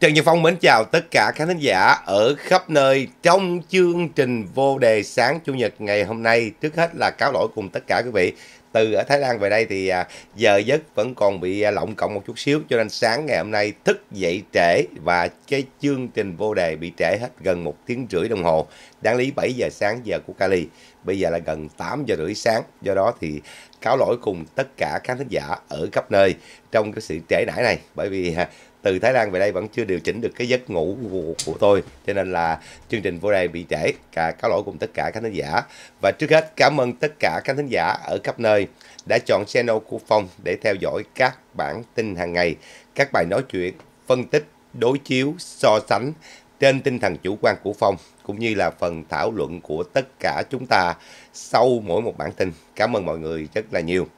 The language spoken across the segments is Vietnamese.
Trần Nhật Phong mến chào tất cả khán thính giả ở khắp nơi trong chương trình vô đề sáng Chủ nhật ngày hôm nay. Trước hết là cáo lỗi cùng tất cả quý vị. Từ ở Thái Lan về đây thì à, giờ giấc vẫn còn bị à, lộng cộng một chút xíu cho nên sáng ngày hôm nay thức dậy trễ và cái chương trình vô đề bị trễ hết gần một tiếng rưỡi đồng hồ. Đáng lý 7 giờ sáng giờ của Cali, bây giờ là gần 8 giờ rưỡi sáng. Do đó thì cáo lỗi cùng tất cả khán thính giả ở khắp nơi trong cái sự trễ nải này bởi vì à, từ Thái Lan về đây vẫn chưa điều chỉnh được cái giấc ngủ của, của tôi cho nên là chương trình vô đây bị trễ cả cáo lỗi cùng tất cả các khán giả và trước hết cảm ơn tất cả các khán giả ở khắp nơi đã chọn channel của Phong để theo dõi các bản tin hàng ngày các bài nói chuyện phân tích đối chiếu so sánh trên tinh thần chủ quan của Phong cũng như là phần thảo luận của tất cả chúng ta sau mỗi một bản tin. Cảm ơn mọi người rất là nhiều.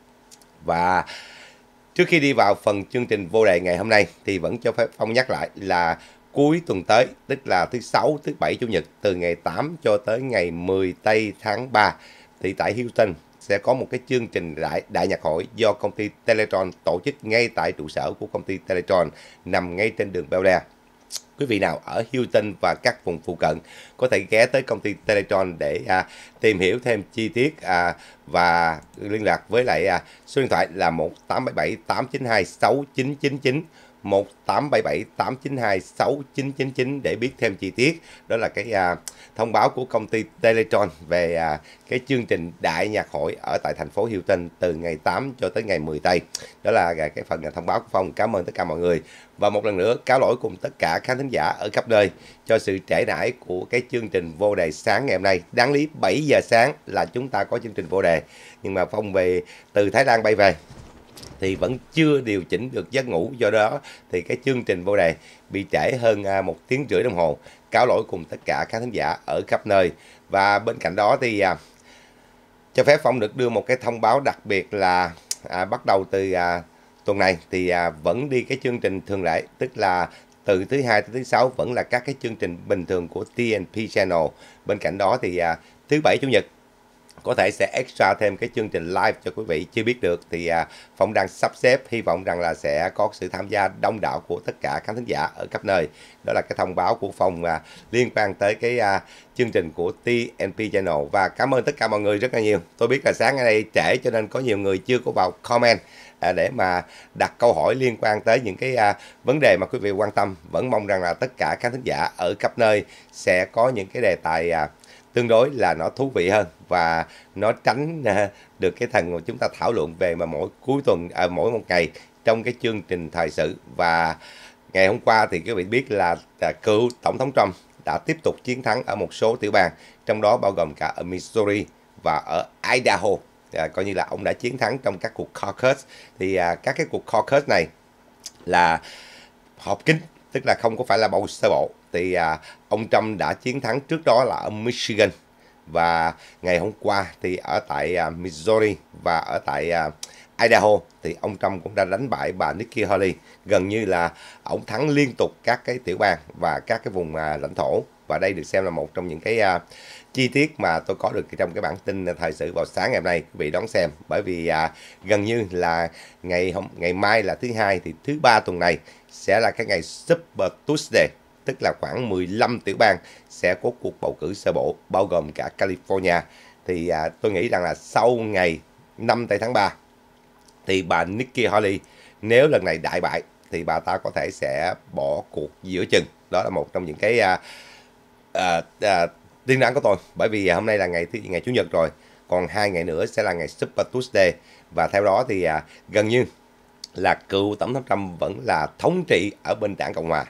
Và Trước khi đi vào phần chương trình vô đề ngày hôm nay thì vẫn cho phép Phong nhắc lại là cuối tuần tới, tức là thứ sáu, thứ bảy, chủ nhật từ ngày 8 cho tới ngày 10 tây tháng 3 thì tại Houston sẽ có một cái chương trình đại đại nhạc hội do công ty Teletron tổ chức ngay tại trụ sở của công ty Teletron nằm ngay trên đường Bel Air Quý vị nào ở Hilton và các vùng phụ cận có thể ghé tới công ty Teletron để à, tìm hiểu thêm chi tiết à, và liên lạc với lại à, số điện thoại là 1877 892 6999 1877 892 6999 để biết thêm chi tiết. Đó là cái à, thông báo của công ty Teletron về à, cái chương trình đại nhạc hội ở tại thành phố Hilton từ ngày 8 cho tới ngày 10 tây. Đó là à, cái phần à, thông báo của Phong. Cảm ơn tất cả mọi người và một lần nữa cáo lỗi cùng tất cả khán thính giả ở khắp nơi cho sự trễ nải của cái chương trình vô đề sáng ngày hôm nay. Đáng lý 7 giờ sáng là chúng ta có chương trình vô đề. Nhưng mà Phong về từ Thái Lan bay về thì vẫn chưa điều chỉnh được giấc ngủ do đó thì cái chương trình vô đề bị trễ hơn à, một tiếng rưỡi đồng hồ cáo lỗi cùng tất cả khán thính giả ở khắp nơi và bên cạnh đó thì à, cho phép phong được đưa một cái thông báo đặc biệt là à, bắt đầu từ à, tuần này thì à, vẫn đi cái chương trình thường lệ tức là từ thứ hai tới thứ sáu vẫn là các cái chương trình bình thường của TNP Channel bên cạnh đó thì à, thứ bảy chủ nhật có thể sẽ extra thêm cái chương trình live cho quý vị chưa biết được thì à, phòng đang sắp xếp hy vọng rằng là sẽ có sự tham gia đông đảo của tất cả khán thính giả ở khắp nơi đó là cái thông báo của phòng à, liên quan tới cái à, chương trình của TNP Channel và cảm ơn tất cả mọi người rất là nhiều tôi biết là sáng ở đây trễ cho nên có nhiều người chưa có vào comment À, để mà đặt câu hỏi liên quan tới những cái à, vấn đề mà quý vị quan tâm vẫn mong rằng là tất cả các thính giả ở khắp nơi sẽ có những cái đề tài à, tương đối là nó thú vị hơn và nó tránh được cái thằng mà chúng ta thảo luận về mà mỗi cuối tuần à, mỗi một ngày trong cái chương trình thời sự và ngày hôm qua thì quý vị biết là cựu tổng thống Trump đã tiếp tục chiến thắng ở một số tiểu bang trong đó bao gồm cả ở Missouri và ở Idaho à, coi như là ông đã chiến thắng trong các cuộc caucus thì à, các cái cuộc caucus này là họp kín tức là không có phải là bầu sơ bộ thì à, ông Trump đã chiến thắng trước đó là ở Michigan và ngày hôm qua thì ở tại à, Missouri và ở tại à, Idaho thì ông Trump cũng đã đánh bại bà Nikki Haley gần như là ông thắng liên tục các cái tiểu bang và các cái vùng à, lãnh thổ và đây được xem là một trong những cái à, chi tiết mà tôi có được trong cái bản tin thời sự vào sáng ngày hôm nay quý vị đón xem bởi vì à, gần như là ngày hôm ngày mai là thứ hai thì thứ ba tuần này sẽ là cái ngày Super Tuesday tức là khoảng 15 tiểu bang sẽ có cuộc bầu cử sơ bộ bao gồm cả California thì à, tôi nghĩ rằng là sau ngày 5 tây tháng 3 thì bà Nikki Haley nếu lần này đại bại thì bà ta có thể sẽ bỏ cuộc giữa chừng đó là một trong những cái à, à, à, liên đoán của tôi bởi vì à, hôm nay là ngày thứ ngày chủ nhật rồi còn hai ngày nữa sẽ là ngày Super Tuesday và theo đó thì à, gần như là cựu tổng thống Trump vẫn là thống trị ở bên đảng Cộng hòa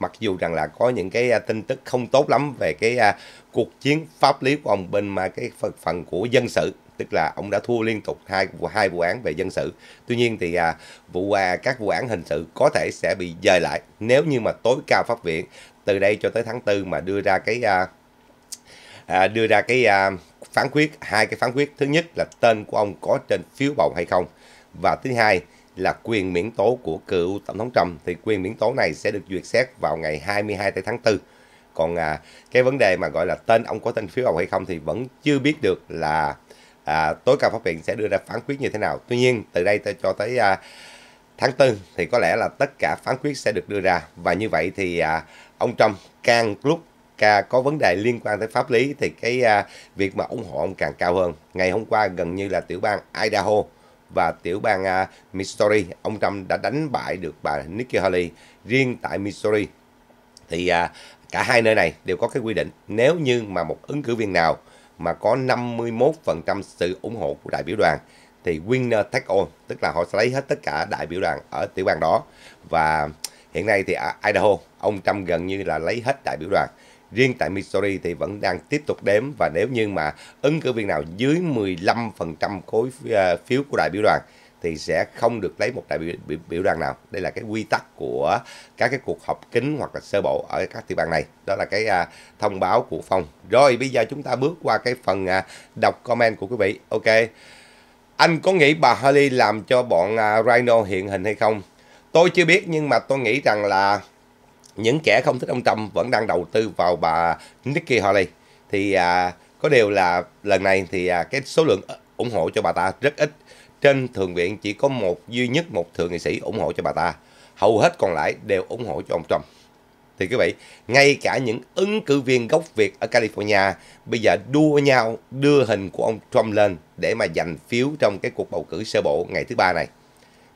mặc dù rằng là có những cái à, tin tức không tốt lắm về cái à, cuộc chiến pháp lý của ông bên mà cái phần phần của dân sự tức là ông đã thua liên tục hai hai vụ án về dân sự tuy nhiên thì à, vụ à, các vụ án hình sự có thể sẽ bị dời lại nếu như mà tối cao pháp viện từ đây cho tới tháng 4 mà đưa ra cái à, À, đưa ra cái à, phán quyết hai cái phán quyết thứ nhất là tên của ông có trên phiếu bầu hay không và thứ hai là quyền miễn tố của cựu tổng thống Trump thì quyền miễn tố này sẽ được duyệt xét vào ngày 22 tháng 4 còn à, cái vấn đề mà gọi là tên ông có tên phiếu bầu hay không thì vẫn chưa biết được là à, tối cao pháp viện sẽ đưa ra phán quyết như thế nào tuy nhiên từ đây tôi cho tới à, tháng 4 thì có lẽ là tất cả phán quyết sẽ được đưa ra và như vậy thì à, ông Trump càng lúc ca có vấn đề liên quan tới pháp lý thì cái à, việc mà ủng hộ ông càng cao hơn. Ngày hôm qua gần như là tiểu bang Idaho và tiểu bang à, Missouri, ông Trump đã đánh bại được bà Nikki Haley. Riêng tại Missouri thì à, cả hai nơi này đều có cái quy định nếu như mà một ứng cử viên nào mà có 51% sự ủng hộ của đại biểu đoàn thì winner take all, tức là họ sẽ lấy hết tất cả đại biểu đoàn ở tiểu bang đó. Và hiện nay thì ở Idaho, ông Trump gần như là lấy hết đại biểu đoàn. Riêng tại Missouri thì vẫn đang tiếp tục đếm và nếu như mà ứng cử viên nào dưới 15% khối à, phiếu của đại biểu đoàn thì sẽ không được lấy một đại biểu, biểu, đoàn nào. Đây là cái quy tắc của các cái cuộc họp kín hoặc là sơ bộ ở các tiểu bang này. Đó là cái à, thông báo của phòng. Rồi bây giờ chúng ta bước qua cái phần à, đọc comment của quý vị. Ok. Anh có nghĩ bà Haley làm cho bọn Rhino hiện hình hay không? Tôi chưa biết nhưng mà tôi nghĩ rằng là những kẻ không thích ông Trump vẫn đang đầu tư vào bà Nikki Haley thì à, có điều là lần này thì à, cái số lượng ủng hộ cho bà ta rất ít trên thượng viện chỉ có một duy nhất một thượng nghị sĩ ủng hộ cho bà ta hầu hết còn lại đều ủng hộ cho ông Trump thì quý vị ngay cả những ứng cử viên gốc Việt ở California bây giờ đua nhau đưa hình của ông Trump lên để mà giành phiếu trong cái cuộc bầu cử sơ bộ ngày thứ ba này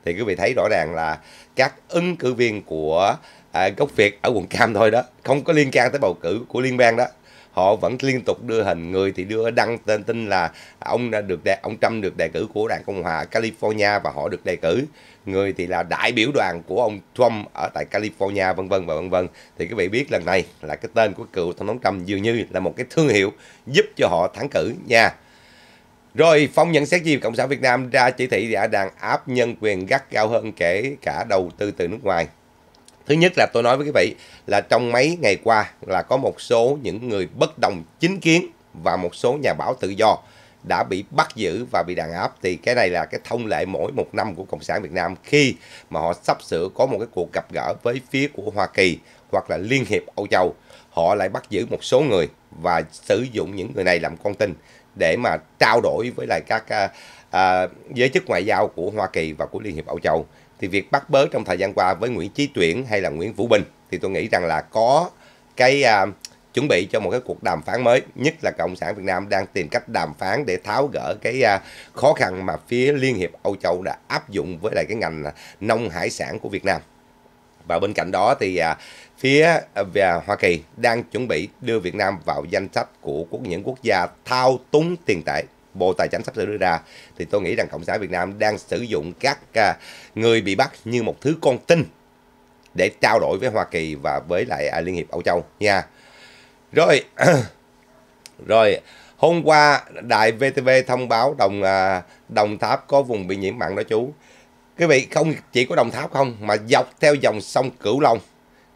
thì quý vị thấy rõ ràng là các ứng cử viên của à, gốc Việt ở quận Cam thôi đó không có liên can tới bầu cử của liên bang đó họ vẫn liên tục đưa hình người thì đưa đăng tên tin là ông đã được đề, ông Trump được đề cử của đảng Cộng hòa California và họ được đề cử người thì là đại biểu đoàn của ông Trump ở tại California vân vân và vân vân thì quý vị biết lần này là cái tên của cựu tổng thống Trump dường như là một cái thương hiệu giúp cho họ thắng cử nha rồi phong nhận xét gì Cộng sản Việt Nam ra chỉ thị đã đàn áp nhân quyền gắt gao hơn kể cả đầu tư từ nước ngoài thứ nhất là tôi nói với quý vị là trong mấy ngày qua là có một số những người bất đồng chính kiến và một số nhà báo tự do đã bị bắt giữ và bị đàn áp thì cái này là cái thông lệ mỗi một năm của cộng sản Việt Nam khi mà họ sắp sửa có một cái cuộc gặp gỡ với phía của Hoa Kỳ hoặc là Liên hiệp Âu Châu họ lại bắt giữ một số người và sử dụng những người này làm con tin để mà trao đổi với lại các à, à giới chức ngoại giao của Hoa Kỳ và của Liên hiệp Âu Châu thì việc bắt bớ trong thời gian qua với Nguyễn Chí Tuyển hay là Nguyễn Vũ Bình thì tôi nghĩ rằng là có cái à, chuẩn bị cho một cái cuộc đàm phán mới nhất là cộng sản Việt Nam đang tìm cách đàm phán để tháo gỡ cái à, khó khăn mà phía Liên hiệp Âu Châu đã áp dụng với lại cái ngành à, nông hải sản của Việt Nam và bên cạnh đó thì à, phía à, Hoa Kỳ đang chuẩn bị đưa Việt Nam vào danh sách của những quốc gia thao túng tiền tệ Bộ Tài chính sắp sửa đưa ra thì tôi nghĩ rằng Cộng sản Việt Nam đang sử dụng các à, người bị bắt như một thứ con tin để trao đổi với Hoa Kỳ và với lại à, Liên hiệp Âu Châu nha. Rồi rồi hôm qua đài VTV thông báo đồng à, Đồng Tháp có vùng bị nhiễm mặn đó chú. Quý vị không chỉ có Đồng Tháp không mà dọc theo dòng sông Cửu Long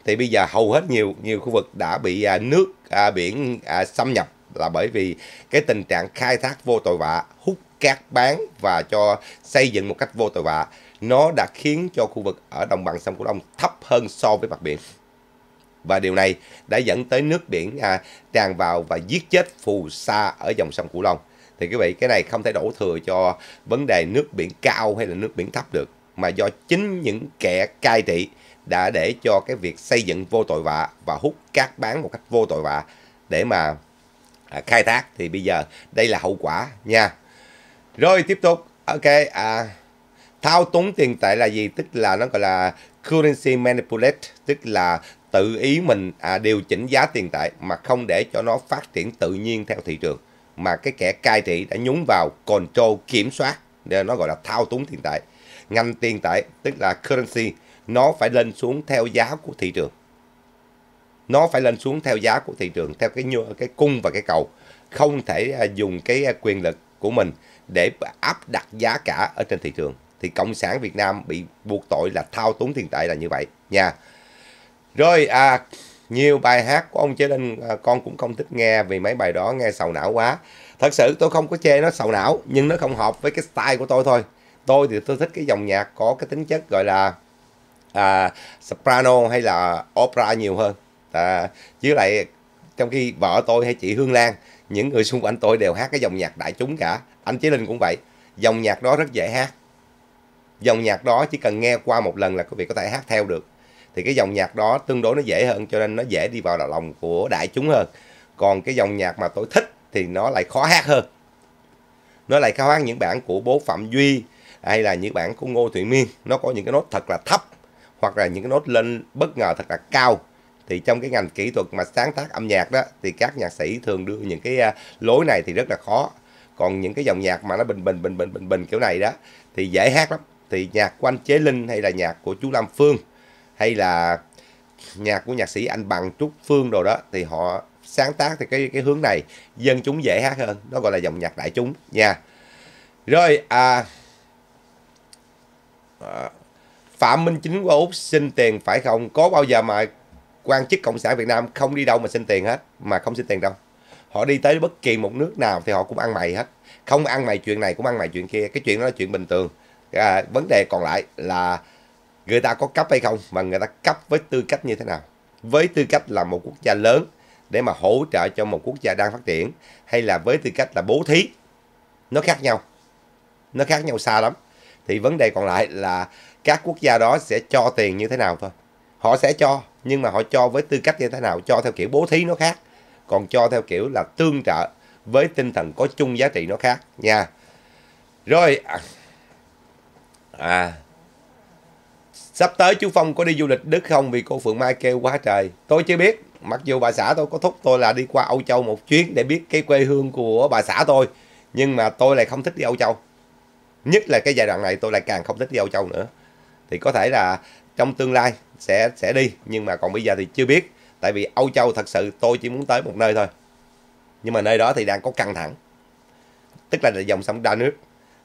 thì bây giờ hầu hết nhiều nhiều khu vực đã bị nước à, biển à, xâm nhập là bởi vì cái tình trạng khai thác vô tội vạ, hút cát bán và cho xây dựng một cách vô tội vạ nó đã khiến cho khu vực ở đồng bằng sông Cửu Long thấp hơn so với mặt biển. Và điều này đã dẫn tới nước biển à, tràn vào và giết chết phù sa ở dòng sông Cửu Long. Thì quý vị, cái này không thể đổ thừa cho vấn đề nước biển cao hay là nước biển thấp được, mà do chính những kẻ cai trị đã để cho cái việc xây dựng vô tội vạ và hút cát bán một cách vô tội vạ để mà à, khai thác thì bây giờ đây là hậu quả nha rồi tiếp tục ok à, thao túng tiền tệ là gì tức là nó gọi là currency manipulate tức là tự ý mình à, điều chỉnh giá tiền tệ mà không để cho nó phát triển tự nhiên theo thị trường mà cái kẻ cai trị đã nhúng vào control kiểm soát để nó gọi là thao túng tiền tệ ngành tiền tệ tức là currency nó phải lên xuống theo giá của thị trường nó phải lên xuống theo giá của thị trường theo cái nhu cái cung và cái cầu không thể à, dùng cái à, quyền lực của mình để áp đặt giá cả ở trên thị trường thì cộng sản Việt Nam bị buộc tội là thao túng tiền tệ là như vậy nha rồi à, nhiều bài hát của ông Chế Linh à, con cũng không thích nghe vì mấy bài đó nghe sầu não quá thật sự tôi không có chê nó sầu não nhưng nó không hợp với cái style của tôi thôi tôi thì tôi thích cái dòng nhạc có cái tính chất gọi là à, soprano hay là opera nhiều hơn à, chứ lại trong khi vợ tôi hay chị Hương Lan những người xung quanh tôi đều hát cái dòng nhạc đại chúng cả anh Chí Linh cũng vậy dòng nhạc đó rất dễ hát dòng nhạc đó chỉ cần nghe qua một lần là quý vị có thể hát theo được thì cái dòng nhạc đó tương đối nó dễ hơn cho nên nó dễ đi vào lòng của đại chúng hơn còn cái dòng nhạc mà tôi thích thì nó lại khó hát hơn nó lại khó hát những bản của bố Phạm Duy hay là những bản của Ngô Thụy Miên nó có những cái nốt thật là thấp hoặc là những cái nốt lên bất ngờ thật là cao thì trong cái ngành kỹ thuật mà sáng tác âm nhạc đó thì các nhạc sĩ thường đưa những cái à, lối này thì rất là khó còn những cái dòng nhạc mà nó bình bình bình bình bình bình kiểu này đó thì dễ hát lắm thì nhạc của anh Chế Linh hay là nhạc của chú Lam Phương hay là nhạc của nhạc sĩ anh Bằng Trúc Phương đồ đó thì họ sáng tác thì cái cái hướng này dân chúng dễ hát hơn nó gọi là dòng nhạc đại chúng nha rồi à, à Phạm Minh Chính qua út xin tiền phải không? Có bao giờ mà quan chức cộng sản việt nam không đi đâu mà xin tiền hết mà không xin tiền đâu họ đi tới bất kỳ một nước nào thì họ cũng ăn mày hết không ăn mày chuyện này cũng ăn mày chuyện kia cái chuyện đó là chuyện bình thường à, vấn đề còn lại là người ta có cấp hay không và người ta cấp với tư cách như thế nào với tư cách là một quốc gia lớn để mà hỗ trợ cho một quốc gia đang phát triển hay là với tư cách là bố thí nó khác nhau nó khác nhau xa lắm thì vấn đề còn lại là các quốc gia đó sẽ cho tiền như thế nào thôi họ sẽ cho nhưng mà họ cho với tư cách như thế nào cho theo kiểu bố thí nó khác còn cho theo kiểu là tương trợ với tinh thần có chung giá trị nó khác nha rồi à, à sắp tới chú phong có đi du lịch đức không vì cô phượng mai kêu quá trời tôi chưa biết mặc dù bà xã tôi có thúc tôi là đi qua âu châu một chuyến để biết cái quê hương của bà xã tôi nhưng mà tôi lại không thích đi âu châu nhất là cái giai đoạn này tôi lại càng không thích đi âu châu nữa thì có thể là trong tương lai sẽ sẽ đi nhưng mà còn bây giờ thì chưa biết tại vì Âu Châu thật sự tôi chỉ muốn tới một nơi thôi nhưng mà nơi đó thì đang có căng thẳng tức là, là dòng sông Nước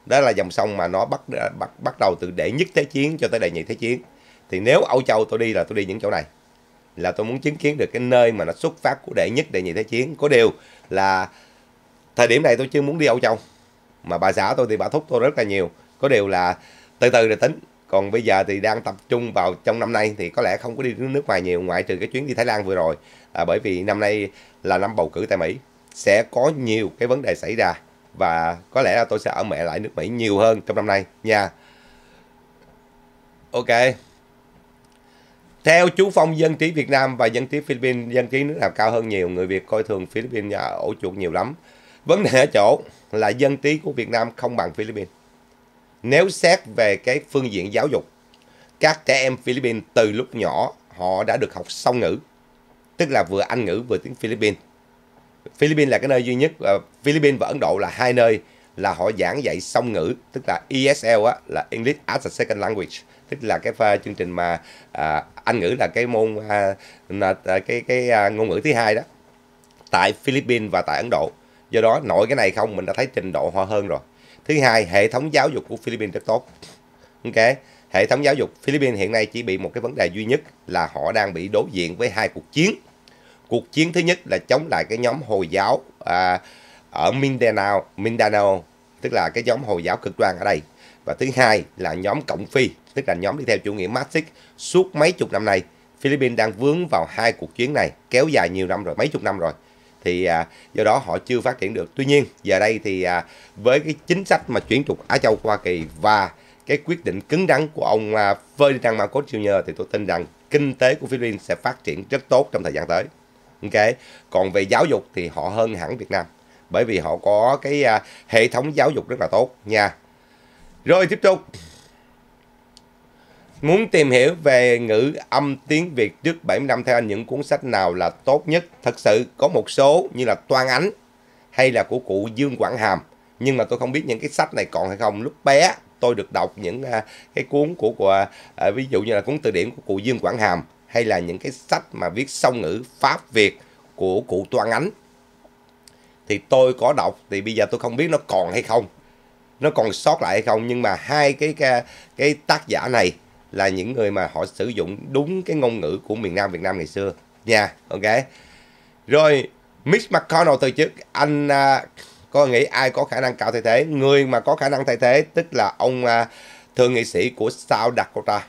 đó là dòng sông mà nó bắt bắt bắt đầu từ đệ nhất thế chiến cho tới đệ nhị thế chiến thì nếu Âu Châu tôi đi là tôi đi những chỗ này là tôi muốn chứng kiến được cái nơi mà nó xuất phát của đệ nhất đệ nhị thế chiến có điều là thời điểm này tôi chưa muốn đi Âu Châu mà bà xã tôi thì bà thúc tôi rất là nhiều có điều là từ từ rồi tính còn bây giờ thì đang tập trung vào trong năm nay thì có lẽ không có đi nước ngoài nhiều ngoại trừ cái chuyến đi Thái Lan vừa rồi à, bởi vì năm nay là năm bầu cử tại Mỹ sẽ có nhiều cái vấn đề xảy ra và có lẽ là tôi sẽ ở mẹ lại nước Mỹ nhiều hơn trong năm nay nha Ok theo chú Phong, dân trí Việt Nam và dân trí Philippines, dân trí nước nào cao hơn nhiều, người Việt coi thường Philippines à, ổ chuột nhiều lắm. Vấn đề ở chỗ là dân trí của Việt Nam không bằng Philippines. Nếu xét về cái phương diện giáo dục, các trẻ em Philippines từ lúc nhỏ họ đã được học song ngữ, tức là vừa Anh ngữ vừa tiếng Philippines. Philippines là cái nơi duy nhất, uh, Philippines và Ấn Độ là hai nơi là họ giảng dạy song ngữ, tức là ESL á, là English as a Second Language, tức là cái pha chương trình mà à, Anh ngữ là cái môn à, là, à, cái cái à, ngôn ngữ thứ hai đó tại Philippines và tại Ấn Độ. Do đó nội cái này không mình đã thấy trình độ họ hơn rồi thứ hai hệ thống giáo dục của Philippines rất tốt ok hệ thống giáo dục Philippines hiện nay chỉ bị một cái vấn đề duy nhất là họ đang bị đối diện với hai cuộc chiến cuộc chiến thứ nhất là chống lại cái nhóm hồi giáo à, ở Mindanao Mindanao tức là cái nhóm hồi giáo cực đoan ở đây và thứ hai là nhóm cộng phi tức là nhóm đi theo chủ nghĩa Marxist suốt mấy chục năm nay Philippines đang vướng vào hai cuộc chiến này kéo dài nhiều năm rồi mấy chục năm rồi thì à, do đó họ chưa phát triển được tuy nhiên giờ đây thì à, với cái chính sách mà chuyển trục Á Châu qua Hoa Kỳ và cái quyết định cứng rắn của ông à, Ferdinand Marcos Jr thì tôi tin rằng kinh tế của Philippines sẽ phát triển rất tốt trong thời gian tới ok còn về giáo dục thì họ hơn hẳn Việt Nam bởi vì họ có cái à, hệ thống giáo dục rất là tốt nha rồi tiếp tục Muốn tìm hiểu về ngữ âm tiếng Việt trước 70 năm theo anh những cuốn sách nào là tốt nhất? Thật sự có một số như là Toan Ánh hay là của cụ Dương Quảng Hàm. Nhưng mà tôi không biết những cái sách này còn hay không. Lúc bé tôi được đọc những à, cái cuốn của, của à, ví dụ như là cuốn từ điển của cụ Dương Quảng Hàm hay là những cái sách mà viết song ngữ Pháp Việt của cụ Toan Ánh. Thì tôi có đọc thì bây giờ tôi không biết nó còn hay không. Nó còn sót lại hay không nhưng mà hai cái cái, cái tác giả này là những người mà họ sử dụng đúng cái ngôn ngữ của miền Nam Việt Nam ngày xưa nha ok rồi Mitch McConnell từ chức anh uh, có nghĩ ai có khả năng cạo thay thế người mà có khả năng thay thế tức là ông uh, thượng nghị sĩ của South Dakota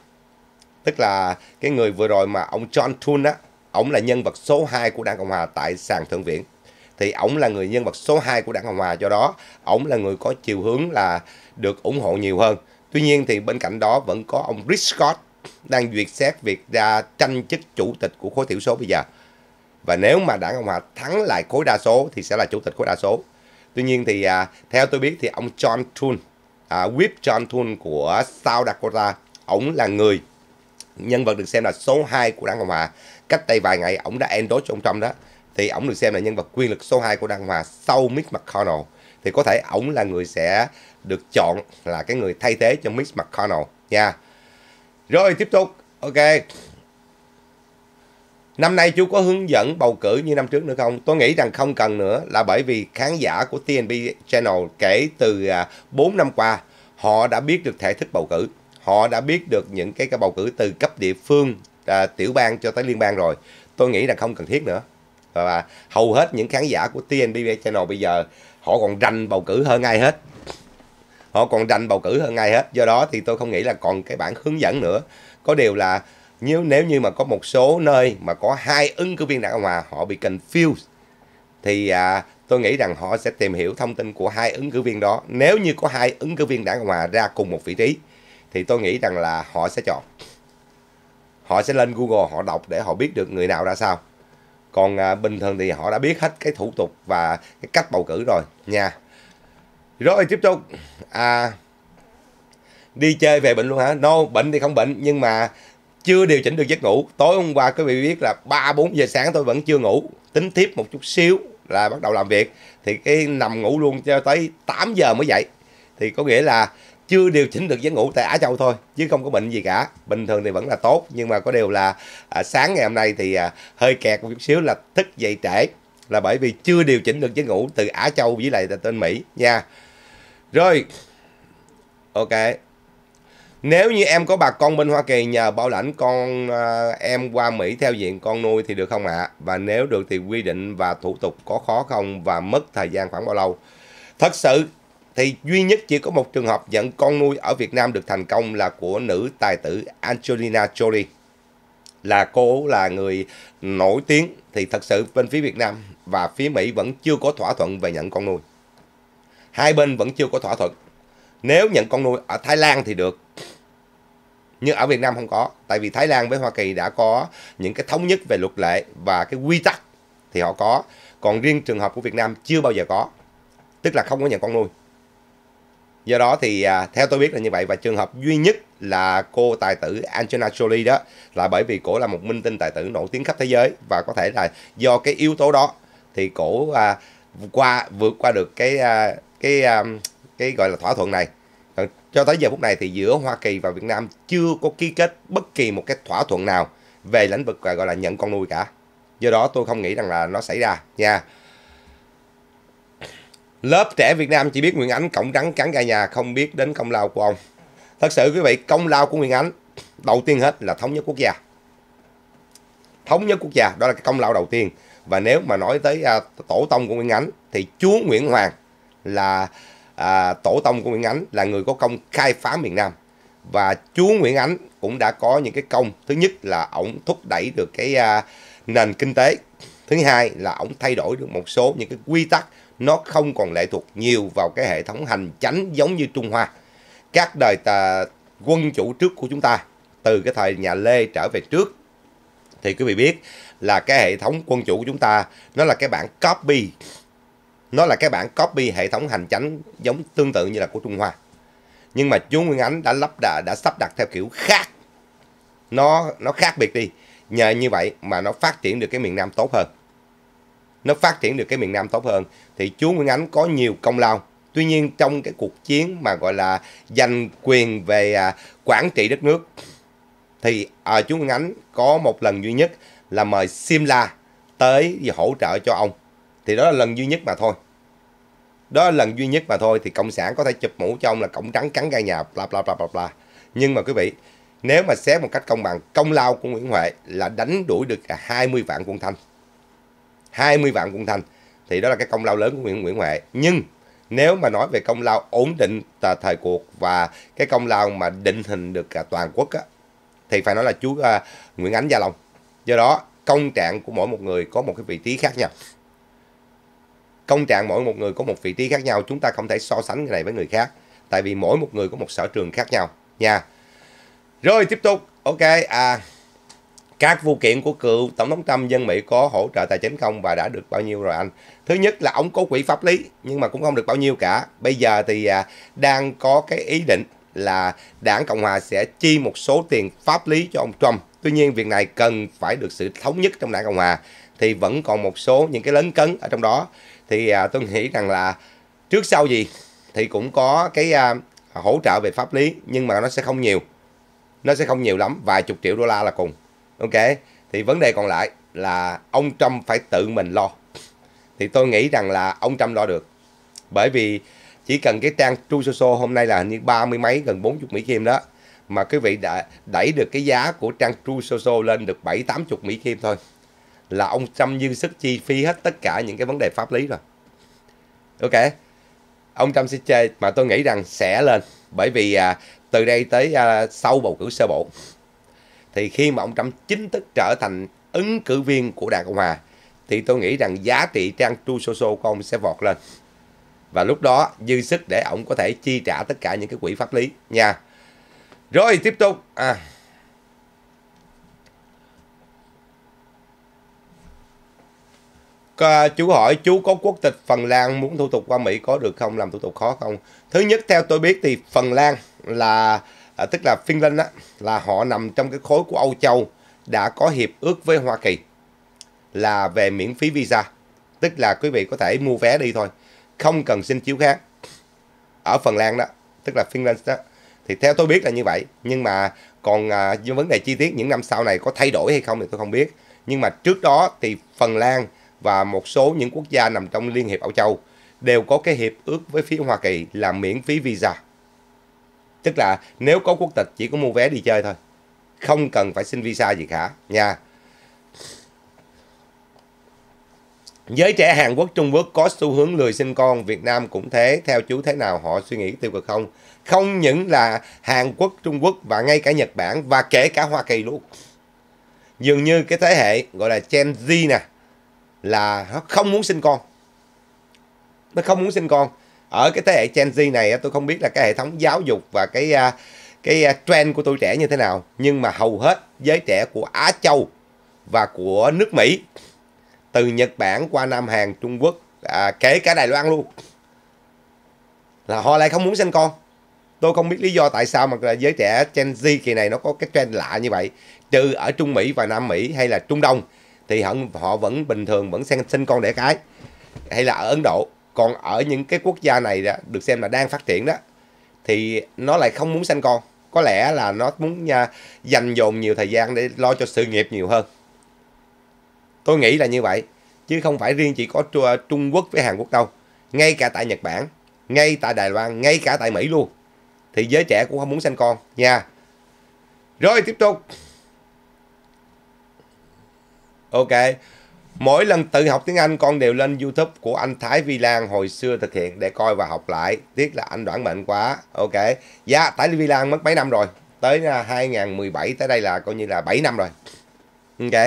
tức là cái người vừa rồi mà ông John Thune á ông là nhân vật số 2 của đảng Cộng Hòa tại sàn thượng viện thì ông là người nhân vật số 2 của đảng Cộng Hòa cho đó ông là người có chiều hướng là được ủng hộ nhiều hơn Tuy nhiên thì bên cạnh đó vẫn có ông Rich Scott đang duyệt xét việc ra tranh chức chủ tịch của khối thiểu số bây giờ. Và nếu mà đảng Cộng hòa thắng lại khối đa số thì sẽ là chủ tịch khối đa số. Tuy nhiên thì à, theo tôi biết thì ông John Thun, à, Whip John Thun của South Dakota, ông là người nhân vật được xem là số 2 của đảng Cộng hòa. Cách đây vài ngày ông đã endorse cho ông Trump đó thì ông được xem là nhân vật quyền lực số 2 của đảng Cộng hòa sau Mitch McConnell thì có thể ổng là người sẽ được chọn là cái người thay thế cho Mitch McConnell nha. Rồi tiếp tục. Ok. Năm nay chú có hướng dẫn bầu cử như năm trước nữa không? Tôi nghĩ rằng không cần nữa là bởi vì khán giả của TNB Channel kể từ 4 à, năm qua họ đã biết được thể thức bầu cử. Họ đã biết được những cái, cái bầu cử từ cấp địa phương, à, tiểu bang cho tới liên bang rồi. Tôi nghĩ rằng không cần thiết nữa. Và hầu hết những khán giả của TNB Channel bây giờ họ còn rành bầu cử hơn ai hết họ còn rành bầu cử hơn ai hết do đó thì tôi không nghĩ là còn cái bản hướng dẫn nữa có điều là nếu nếu như mà có một số nơi mà có hai ứng cử viên đảng cộng hòa họ bị confused thì à, tôi nghĩ rằng họ sẽ tìm hiểu thông tin của hai ứng cử viên đó nếu như có hai ứng cử viên đảng cộng hòa ra cùng một vị trí thì tôi nghĩ rằng là họ sẽ chọn họ sẽ lên google họ đọc để họ biết được người nào ra sao còn à, bình thường thì họ đã biết hết cái thủ tục và cái cách bầu cử rồi nha rồi tiếp tục à, đi chơi về bệnh luôn hả no bệnh thì không bệnh nhưng mà chưa điều chỉnh được giấc ngủ tối hôm qua quý vị biết là ba bốn giờ sáng tôi vẫn chưa ngủ tính tiếp một chút xíu là bắt đầu làm việc thì cái nằm ngủ luôn cho tới 8 giờ mới dậy thì có nghĩa là chưa điều chỉnh được giấc ngủ tại Á Châu thôi chứ không có bệnh gì cả bình thường thì vẫn là tốt nhưng mà có điều là à, sáng ngày hôm nay thì à, hơi kẹt một chút xíu là thức dậy trễ là bởi vì chưa điều chỉnh được giấc ngủ từ Á Châu với lại là tên Mỹ nha rồi ok nếu như em có bà con bên Hoa Kỳ nhờ bảo lãnh con uh, em qua Mỹ theo diện con nuôi thì được không ạ? À? Và nếu được thì quy định và thủ tục có khó không và mất thời gian khoảng bao lâu? Thật sự thì duy nhất chỉ có một trường hợp nhận con nuôi ở Việt Nam được thành công là của nữ tài tử Angelina Jolie là cô là người nổi tiếng thì thật sự bên phía Việt Nam và phía Mỹ vẫn chưa có thỏa thuận về nhận con nuôi. Hai bên vẫn chưa có thỏa thuận. Nếu nhận con nuôi ở Thái Lan thì được. Nhưng ở Việt Nam không có. Tại vì Thái Lan với Hoa Kỳ đã có những cái thống nhất về luật lệ và cái quy tắc thì họ có. Còn riêng trường hợp của Việt Nam chưa bao giờ có. Tức là không có nhận con nuôi. Do đó thì à, theo tôi biết là như vậy và trường hợp duy nhất là cô tài tử Angelina Jolie đó là bởi vì cổ là một minh tinh tài tử nổi tiếng khắp thế giới và có thể là do cái yếu tố đó thì cổ à, qua vượt qua được cái à, cái à, cái gọi là thỏa thuận này. Ờ, cho tới giờ phút này thì giữa Hoa Kỳ và Việt Nam chưa có ký kết bất kỳ một cái thỏa thuận nào về lĩnh vực à, gọi là nhận con nuôi cả. Do đó tôi không nghĩ rằng là nó xảy ra nha lớp trẻ Việt Nam chỉ biết Nguyễn Ánh cổng trắng cắn gà nhà không biết đến công lao của ông thật sự quý vị công lao của Nguyễn Ánh đầu tiên hết là thống nhất quốc gia thống nhất quốc gia đó là cái công lao đầu tiên và nếu mà nói tới à, tổ tông của Nguyễn Ánh thì chúa Nguyễn Hoàng là à, tổ tông của Nguyễn Ánh là người có công khai phá miền Nam và chúa Nguyễn Ánh cũng đã có những cái công thứ nhất là ổng thúc đẩy được cái à, nền kinh tế thứ hai là ổng thay đổi được một số những cái quy tắc nó không còn lệ thuộc nhiều vào cái hệ thống hành chánh giống như Trung Hoa. Các đời tà quân chủ trước của chúng ta, từ cái thời nhà Lê trở về trước, thì quý vị biết là cái hệ thống quân chủ của chúng ta, nó là cái bản copy. Nó là cái bản copy hệ thống hành chánh giống tương tự như là của Trung Hoa. Nhưng mà chú Nguyên Ánh đã lắp đặt, đã sắp đặt theo kiểu khác. Nó nó khác biệt đi. Nhờ như vậy mà nó phát triển được cái miền Nam tốt hơn nó phát triển được cái miền Nam tốt hơn thì chú Nguyễn Ánh có nhiều công lao tuy nhiên trong cái cuộc chiến mà gọi là giành quyền về à, quản trị đất nước thì à, chú Nguyễn Ánh có một lần duy nhất là mời Simla tới hỗ trợ cho ông thì đó là lần duy nhất mà thôi đó là lần duy nhất mà thôi thì cộng sản có thể chụp mũ cho ông là cổng trắng cắn gai nhà bla bla bla bla bla nhưng mà quý vị nếu mà xét một cách công bằng công lao của Nguyễn Huệ là đánh đuổi được 20 vạn quân Thanh 20 vạn quân thành thì đó là cái công lao lớn của Nguyễn Nguyễn Huệ nhưng nếu mà nói về công lao ổn định thời cuộc và cái công lao mà định hình được toàn quốc á, thì phải nói là chú uh, Nguyễn Ánh Gia Long do đó công trạng của mỗi một người có một cái vị trí khác nhau công trạng mỗi một người có một vị trí khác nhau chúng ta không thể so sánh cái này với người khác tại vì mỗi một người có một sở trường khác nhau nha rồi tiếp tục ok à các vụ kiện của cựu tổng thống Trump dân Mỹ có hỗ trợ tài chính không và đã được bao nhiêu rồi anh? Thứ nhất là ông có quỹ pháp lý nhưng mà cũng không được bao nhiêu cả. Bây giờ thì à, đang có cái ý định là đảng Cộng Hòa sẽ chi một số tiền pháp lý cho ông Trump. Tuy nhiên việc này cần phải được sự thống nhất trong đảng Cộng Hòa thì vẫn còn một số những cái lấn cấn ở trong đó. Thì à, tôi nghĩ rằng là trước sau gì thì cũng có cái à, hỗ trợ về pháp lý nhưng mà nó sẽ không nhiều. Nó sẽ không nhiều lắm, vài chục triệu đô la là cùng ok thì vấn đề còn lại là ông Trump phải tự mình lo thì tôi nghĩ rằng là ông Trump lo được bởi vì chỉ cần cái trang True Social hôm nay là hình như ba mươi mấy gần 40 Mỹ Kim đó mà quý vị đã đẩy được cái giá của trang True Social lên được 7 80 Mỹ Kim thôi là ông Trump dư sức chi phí hết tất cả những cái vấn đề pháp lý rồi ok ông Trump sẽ chơi mà tôi nghĩ rằng sẽ lên bởi vì à, từ đây tới à, sau bầu cử sơ bộ thì khi mà ông Trump chính thức trở thành ứng cử viên của Đảng Cộng Hòa thì tôi nghĩ rằng giá trị trang tru social của ông sẽ vọt lên và lúc đó dư sức để ông có thể chi trả tất cả những cái quỹ pháp lý nha rồi tiếp tục à. chú hỏi chú có quốc tịch Phần Lan muốn thủ tục qua Mỹ có được không làm thủ tục khó không thứ nhất theo tôi biết thì Phần Lan là à, tức là Finland á, là họ nằm trong cái khối của Âu Châu đã có hiệp ước với Hoa Kỳ là về miễn phí visa tức là quý vị có thể mua vé đi thôi không cần xin chiếu khác ở Phần Lan đó tức là Finland đó thì theo tôi biết là như vậy nhưng mà còn à, vấn đề chi tiết những năm sau này có thay đổi hay không thì tôi không biết nhưng mà trước đó thì Phần Lan và một số những quốc gia nằm trong Liên hiệp Âu Châu đều có cái hiệp ước với phía Hoa Kỳ là miễn phí visa tức là nếu có quốc tịch chỉ có mua vé đi chơi thôi không cần phải xin visa gì cả nha Giới trẻ Hàn Quốc, Trung Quốc có xu hướng lười sinh con, Việt Nam cũng thế, theo chú thế nào họ suy nghĩ tiêu cực không? Không những là Hàn Quốc, Trung Quốc và ngay cả Nhật Bản và kể cả Hoa Kỳ luôn. Dường như cái thế hệ gọi là Gen Z nè là nó không muốn sinh con. Nó không muốn sinh con ở cái thế hệ Gen Z này tôi không biết là cái hệ thống giáo dục và cái à, cái à, trend của tuổi trẻ như thế nào nhưng mà hầu hết giới trẻ của Á Châu và của nước Mỹ từ Nhật Bản qua Nam Hàn Trung Quốc à, kể cả Đài Loan luôn là họ lại không muốn sinh con tôi không biết lý do tại sao mà giới trẻ Gen Z kỳ này nó có cái trend lạ như vậy trừ ở Trung Mỹ và Nam Mỹ hay là Trung Đông thì họ họ vẫn bình thường vẫn sinh, sinh con đẻ cái hay là ở Ấn Độ còn ở những cái quốc gia này đó, được xem là đang phát triển đó thì nó lại không muốn sanh con có lẽ là nó muốn nha, à, dành dồn nhiều thời gian để lo cho sự nghiệp nhiều hơn tôi nghĩ là như vậy chứ không phải riêng chỉ có à, Trung Quốc với Hàn Quốc đâu ngay cả tại Nhật Bản ngay tại Đài Loan ngay cả tại Mỹ luôn thì giới trẻ cũng không muốn sanh con nha rồi tiếp tục ok Mỗi lần tự học tiếng Anh con đều lên YouTube của anh Thái Vi Lan hồi xưa thực hiện để coi và học lại. Tiếc là anh đoản mệnh quá. Ok. Dạ, Thái Vi Lan mất mấy năm rồi. Tới 2017 à, tới đây là coi như là 7 năm rồi. Ok.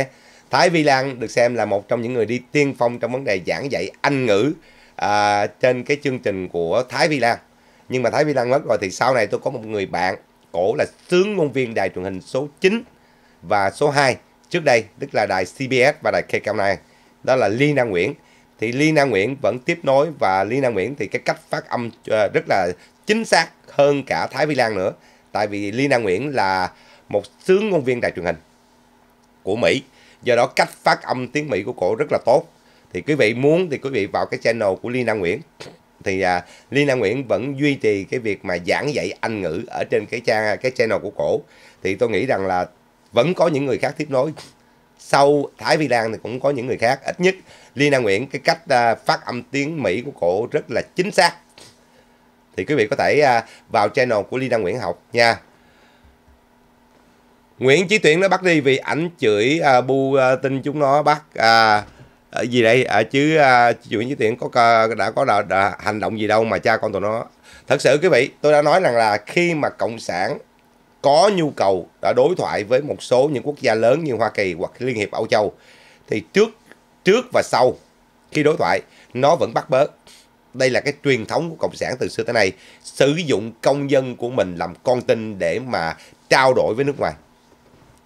Thái Vi Lan được xem là một trong những người đi tiên phong trong vấn đề giảng dạy Anh ngữ à, trên cái chương trình của Thái Vi Lan. Nhưng mà Thái Vi Lan mất rồi thì sau này tôi có một người bạn, cổ là sướng ngôn viên đài truyền hình số 9 và số 2 trước đây, tức là đài CBS và đài KK9, đó là Ly Na Nguyễn. Thì Ly Na Nguyễn vẫn tiếp nối và Ly Na Nguyễn thì cái cách phát âm ờ, rất là chính xác hơn cả Thái Vi Lan nữa. Tại vì Ly Na Nguyễn là một sướng ngôn viên đài truyền hình của Mỹ. Do đó cách phát âm tiếng Mỹ của cổ rất là tốt. Thì quý vị muốn thì quý vị vào cái channel của Ly Na Nguyễn thì à, Lina Nguyễn vẫn duy trì cái việc mà giảng dạy Anh ngữ ở trên cái trang cái channel của cổ thì tôi nghĩ rằng là vẫn có những người khác tiếp nối sau Thái Vi Lan thì cũng có những người khác ít nhất Lina Nguyễn cái cách à, phát âm tiếng Mỹ của cổ rất là chính xác thì quý vị có thể à, vào channel của Lina Nguyễn học nha Nguyễn Chí Tuyển nó bắt đi vì ảnh chửi uh, bu uh, tin chúng nó bắt uh, gì đây uh, chứ uh, Nguyễn Chí Tuyển có uh, đã có đã, đã hành động gì đâu mà cha con tụi nó thật sự quý vị tôi đã nói rằng là khi mà cộng sản có nhu cầu đã đối thoại với một số những quốc gia lớn như Hoa Kỳ hoặc Liên hiệp Âu Châu thì trước trước và sau khi đối thoại nó vẫn bắt bớ đây là cái truyền thống của cộng sản từ xưa tới nay sử dụng công dân của mình làm con tin để mà trao đổi với nước ngoài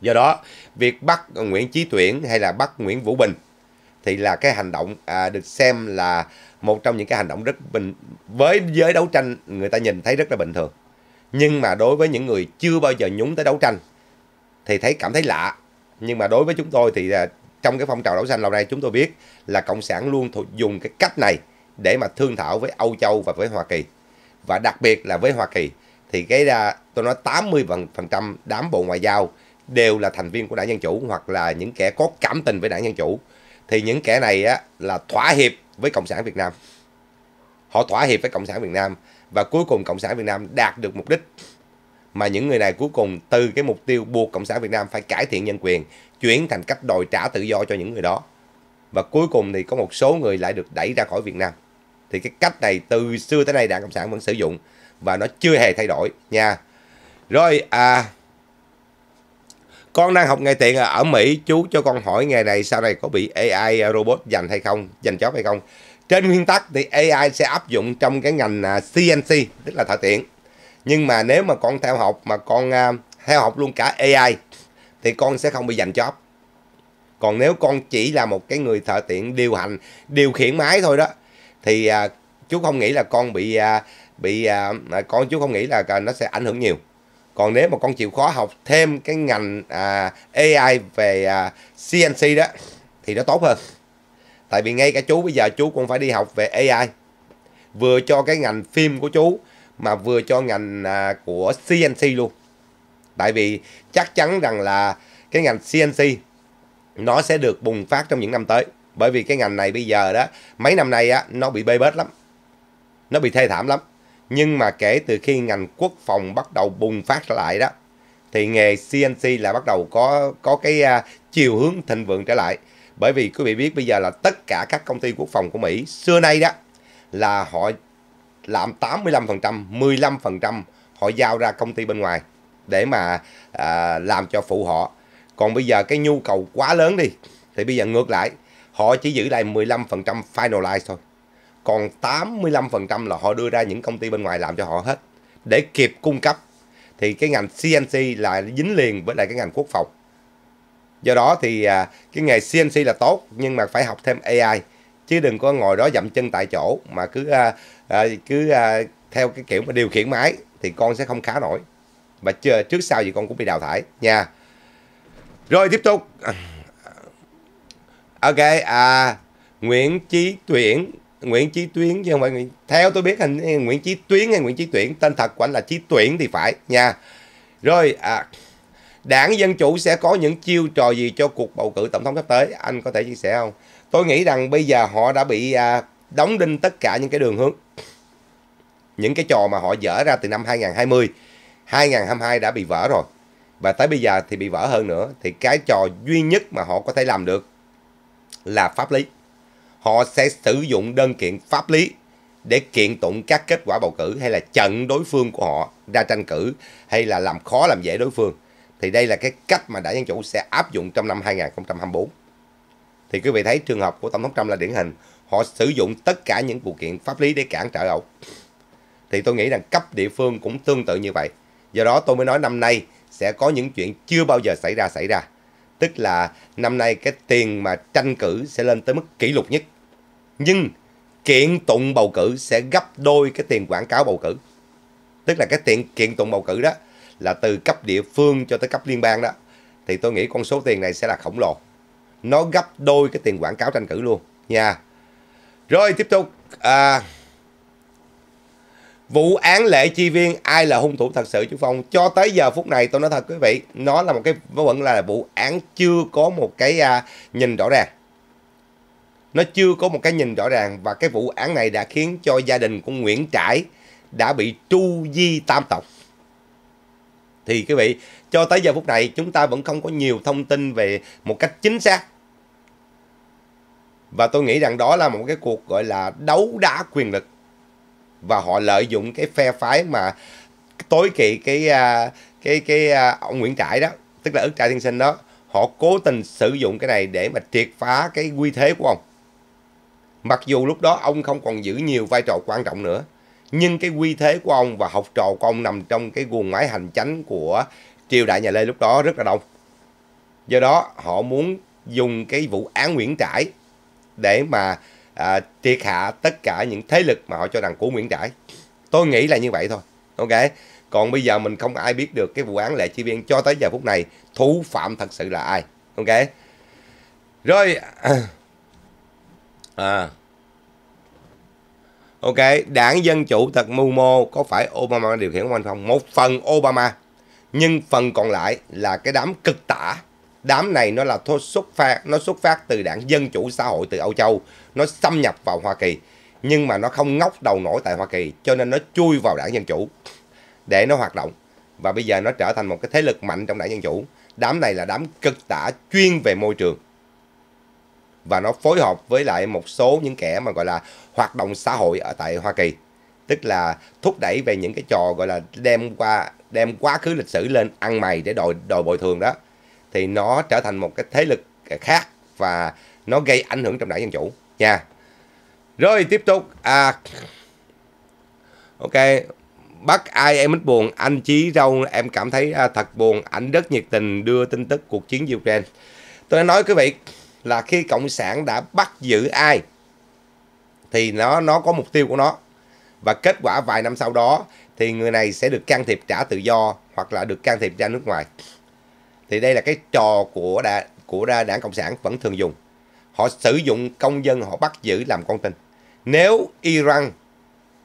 do đó việc bắt Nguyễn Chí Tuyển hay là bắt Nguyễn Vũ Bình thì là cái hành động à, được xem là một trong những cái hành động rất bình với giới đấu tranh người ta nhìn thấy rất là bình thường nhưng mà đối với những người chưa bao giờ nhúng tới đấu tranh thì thấy cảm thấy lạ nhưng mà đối với chúng tôi thì à, trong cái phong trào đấu tranh lâu nay chúng tôi biết là cộng sản luôn dùng cái cách này để mà thương thảo với Âu Châu và với Hoa Kỳ và đặc biệt là với Hoa Kỳ thì cái tôi nói 80% đám bộ ngoại giao đều là thành viên của đảng Dân Chủ hoặc là những kẻ có cảm tình với đảng Dân Chủ thì những kẻ này á, là thỏa hiệp với Cộng sản Việt Nam họ thỏa hiệp với Cộng sản Việt Nam và cuối cùng cộng sản Việt Nam đạt được mục đích mà những người này cuối cùng từ cái mục tiêu buộc cộng sản Việt Nam phải cải thiện nhân quyền chuyển thành cách đòi trả tự do cho những người đó và cuối cùng thì có một số người lại được đẩy ra khỏi Việt Nam thì cái cách này từ xưa tới nay đảng cộng sản vẫn sử dụng và nó chưa hề thay đổi nha rồi à con đang học nghề tiện ở Mỹ chú cho con hỏi nghề này sau này có bị AI robot dành hay không dành chó hay không trên nguyên tắc thì AI sẽ áp dụng trong cái ngành CNC à, tức là thợ tiện nhưng mà nếu mà con theo học mà con à, theo học luôn cả AI thì con sẽ không bị giành job còn nếu con chỉ là một cái người thợ tiện điều hành điều khiển máy thôi đó thì à, chú không nghĩ là con bị à, bị à, con chú không nghĩ là nó sẽ ảnh hưởng nhiều còn nếu mà con chịu khó học thêm cái ngành à, AI về à, CNC đó thì nó tốt hơn Tại vì ngay cả chú bây giờ chú cũng phải đi học về AI. Vừa cho cái ngành phim của chú mà vừa cho ngành à, của CNC luôn. Tại vì chắc chắn rằng là cái ngành CNC nó sẽ được bùng phát trong những năm tới. Bởi vì cái ngành này bây giờ đó, mấy năm nay á, nó bị bê bết lắm. Nó bị thê thảm lắm. Nhưng mà kể từ khi ngành quốc phòng bắt đầu bùng phát lại đó, thì nghề CNC là bắt đầu có có cái uh, chiều hướng thịnh vượng trở lại. Bởi vì quý vị biết bây giờ là tất cả các công ty quốc phòng của Mỹ xưa nay đó là họ làm 85%, 15% họ giao ra công ty bên ngoài để mà à, làm cho phụ họ. Còn bây giờ cái nhu cầu quá lớn đi thì bây giờ ngược lại họ chỉ giữ lại 15% finalize thôi. Còn 85% là họ đưa ra những công ty bên ngoài làm cho họ hết để kịp cung cấp. Thì cái ngành CNC là dính liền với lại cái ngành quốc phòng do đó thì à, cái nghề CNC là tốt nhưng mà phải học thêm AI chứ đừng có ngồi đó dậm chân tại chỗ mà cứ à, à, cứ à, theo cái kiểu mà điều khiển máy thì con sẽ không khá nổi và chưa, trước sau gì con cũng bị đào thải nha rồi tiếp tục ok à Nguyễn Chí Tuyển Nguyễn Chí Tuyến chứ không phải Nguyễn... theo tôi biết hình Nguyễn Chí Tuyến hay Nguyễn Chí Tuyển tên thật của anh là Chí Tuyển thì phải nha rồi à, đảng Dân Chủ sẽ có những chiêu trò gì cho cuộc bầu cử tổng thống sắp tới? Anh có thể chia sẻ không? Tôi nghĩ rằng bây giờ họ đã bị à, đóng đinh tất cả những cái đường hướng. Những cái trò mà họ dở ra từ năm 2020, 2022 đã bị vỡ rồi. Và tới bây giờ thì bị vỡ hơn nữa. Thì cái trò duy nhất mà họ có thể làm được là pháp lý. Họ sẽ sử dụng đơn kiện pháp lý để kiện tụng các kết quả bầu cử hay là chặn đối phương của họ ra tranh cử hay là làm khó làm dễ đối phương thì đây là cái cách mà đảng Dân Chủ sẽ áp dụng trong năm 2024. Thì quý vị thấy trường hợp của Tổng thống Trump là điển hình. Họ sử dụng tất cả những vụ kiện pháp lý để cản trở ông. Thì tôi nghĩ rằng cấp địa phương cũng tương tự như vậy. Do đó tôi mới nói năm nay sẽ có những chuyện chưa bao giờ xảy ra xảy ra. Tức là năm nay cái tiền mà tranh cử sẽ lên tới mức kỷ lục nhất. Nhưng kiện tụng bầu cử sẽ gấp đôi cái tiền quảng cáo bầu cử. Tức là cái tiền kiện tụng bầu cử đó là từ cấp địa phương cho tới cấp liên bang đó thì tôi nghĩ con số tiền này sẽ là khổng lồ nó gấp đôi cái tiền quảng cáo tranh cử luôn nha rồi tiếp tục à, vụ án lễ chi viên ai là hung thủ thật sự chú phong cho tới giờ phút này tôi nói thật quý vị nó là một cái vẫn là vụ án chưa có một cái à, nhìn rõ ràng nó chưa có một cái nhìn rõ ràng và cái vụ án này đã khiến cho gia đình của nguyễn trãi đã bị tru di tam tộc thì quý vị, cho tới giờ phút này chúng ta vẫn không có nhiều thông tin về một cách chính xác. Và tôi nghĩ rằng đó là một cái cuộc gọi là đấu đá quyền lực. Và họ lợi dụng cái phe phái mà tối kỵ cái à, cái cái, cái à, ông Nguyễn Trãi đó, tức là ức Trại Thiên Sinh đó, họ cố tình sử dụng cái này để mà triệt phá cái quy thế của ông. Mặc dù lúc đó ông không còn giữ nhiều vai trò quan trọng nữa, nhưng cái quy thế của ông và học trò của ông nằm trong cái guồng ngoái hành chánh của triều đại nhà Lê lúc đó rất là đông. Do đó họ muốn dùng cái vụ án Nguyễn Trãi để mà à, triệt hạ tất cả những thế lực mà họ cho rằng của Nguyễn Trãi. Tôi nghĩ là như vậy thôi. Ok. Còn bây giờ mình không ai biết được cái vụ án Lệ Chi Viên cho tới giờ phút này thủ phạm thật sự là ai. Ok. Rồi à, ok đảng dân chủ thật mưu mô có phải obama điều khiển quanh không một phần obama nhưng phần còn lại là cái đám cực tả đám này nó là xuất phát nó xuất phát từ đảng dân chủ xã hội từ âu châu nó xâm nhập vào hoa kỳ nhưng mà nó không ngóc đầu nổi tại hoa kỳ cho nên nó chui vào đảng dân chủ để nó hoạt động và bây giờ nó trở thành một cái thế lực mạnh trong đảng dân chủ đám này là đám cực tả chuyên về môi trường và nó phối hợp với lại một số những kẻ mà gọi là hoạt động xã hội ở tại Hoa Kỳ tức là thúc đẩy về những cái trò gọi là đem qua đem quá khứ lịch sử lên ăn mày để đòi đòi bồi thường đó thì nó trở thành một cái thế lực khác và nó gây ảnh hưởng trong đảng dân chủ nha rồi tiếp tục à ok bắt ai em ít buồn anh chí râu em cảm thấy à, thật buồn ảnh rất nhiệt tình đưa tin tức cuộc chiến ukraine tôi đã nói quý vị là khi cộng sản đã bắt giữ ai thì nó nó có mục tiêu của nó và kết quả vài năm sau đó thì người này sẽ được can thiệp trả tự do hoặc là được can thiệp ra nước ngoài thì đây là cái trò của đà, của đà, đảng cộng sản vẫn thường dùng họ sử dụng công dân họ bắt giữ làm con tin nếu iran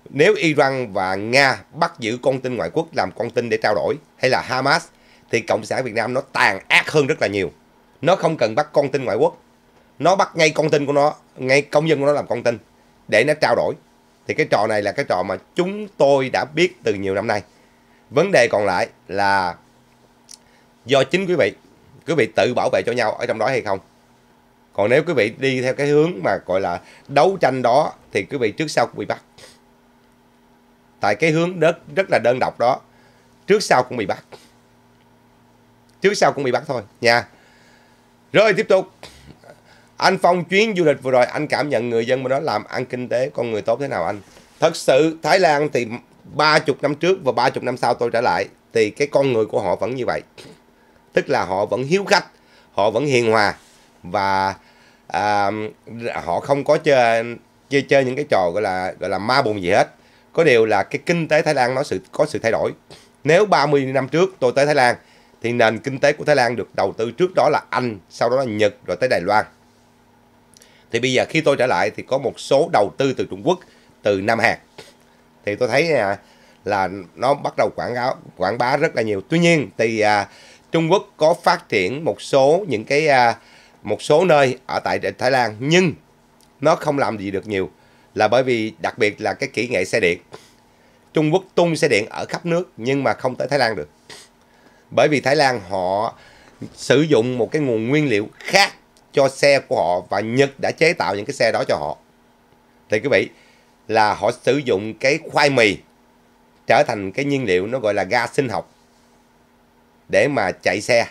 nếu iran và nga bắt giữ con tin ngoại quốc làm con tin để trao đổi hay là hamas thì cộng sản việt nam nó tàn ác hơn rất là nhiều nó không cần bắt con tin ngoại quốc nó bắt ngay con tin của nó ngay công dân của nó làm con tin để nó trao đổi thì cái trò này là cái trò mà chúng tôi đã biết từ nhiều năm nay vấn đề còn lại là do chính quý vị quý vị tự bảo vệ cho nhau ở trong đó hay không còn nếu quý vị đi theo cái hướng mà gọi là đấu tranh đó thì quý vị trước sau cũng bị bắt tại cái hướng đất rất là đơn độc đó trước sau cũng bị bắt trước sau cũng bị bắt thôi nha rồi tiếp tục anh Phong chuyến du lịch vừa rồi anh cảm nhận người dân bên đó làm ăn kinh tế con người tốt thế nào anh? Thật sự Thái Lan thì 30 năm trước và 30 năm sau tôi trở lại thì cái con người của họ vẫn như vậy. Tức là họ vẫn hiếu khách, họ vẫn hiền hòa và à, họ không có chơi chơi chơi những cái trò gọi là gọi là ma bùng gì hết. Có điều là cái kinh tế Thái Lan nó sự có sự thay đổi. Nếu 30 năm trước tôi tới Thái Lan thì nền kinh tế của Thái Lan được đầu tư trước đó là Anh, sau đó là Nhật rồi tới Đài Loan thì bây giờ khi tôi trở lại thì có một số đầu tư từ Trung Quốc từ Nam Hàn thì tôi thấy à, là nó bắt đầu quảng cáo quảng bá rất là nhiều tuy nhiên thì à, Trung Quốc có phát triển một số những cái à, một số nơi ở tại Thái Lan nhưng nó không làm gì được nhiều là bởi vì đặc biệt là cái kỹ nghệ xe điện Trung Quốc tung xe điện ở khắp nước nhưng mà không tới Thái Lan được bởi vì Thái Lan họ sử dụng một cái nguồn nguyên liệu khác cho xe của họ và Nhật đã chế tạo những cái xe đó cho họ. Thì quý vị là họ sử dụng cái khoai mì trở thành cái nhiên liệu nó gọi là ga sinh học để mà chạy xe.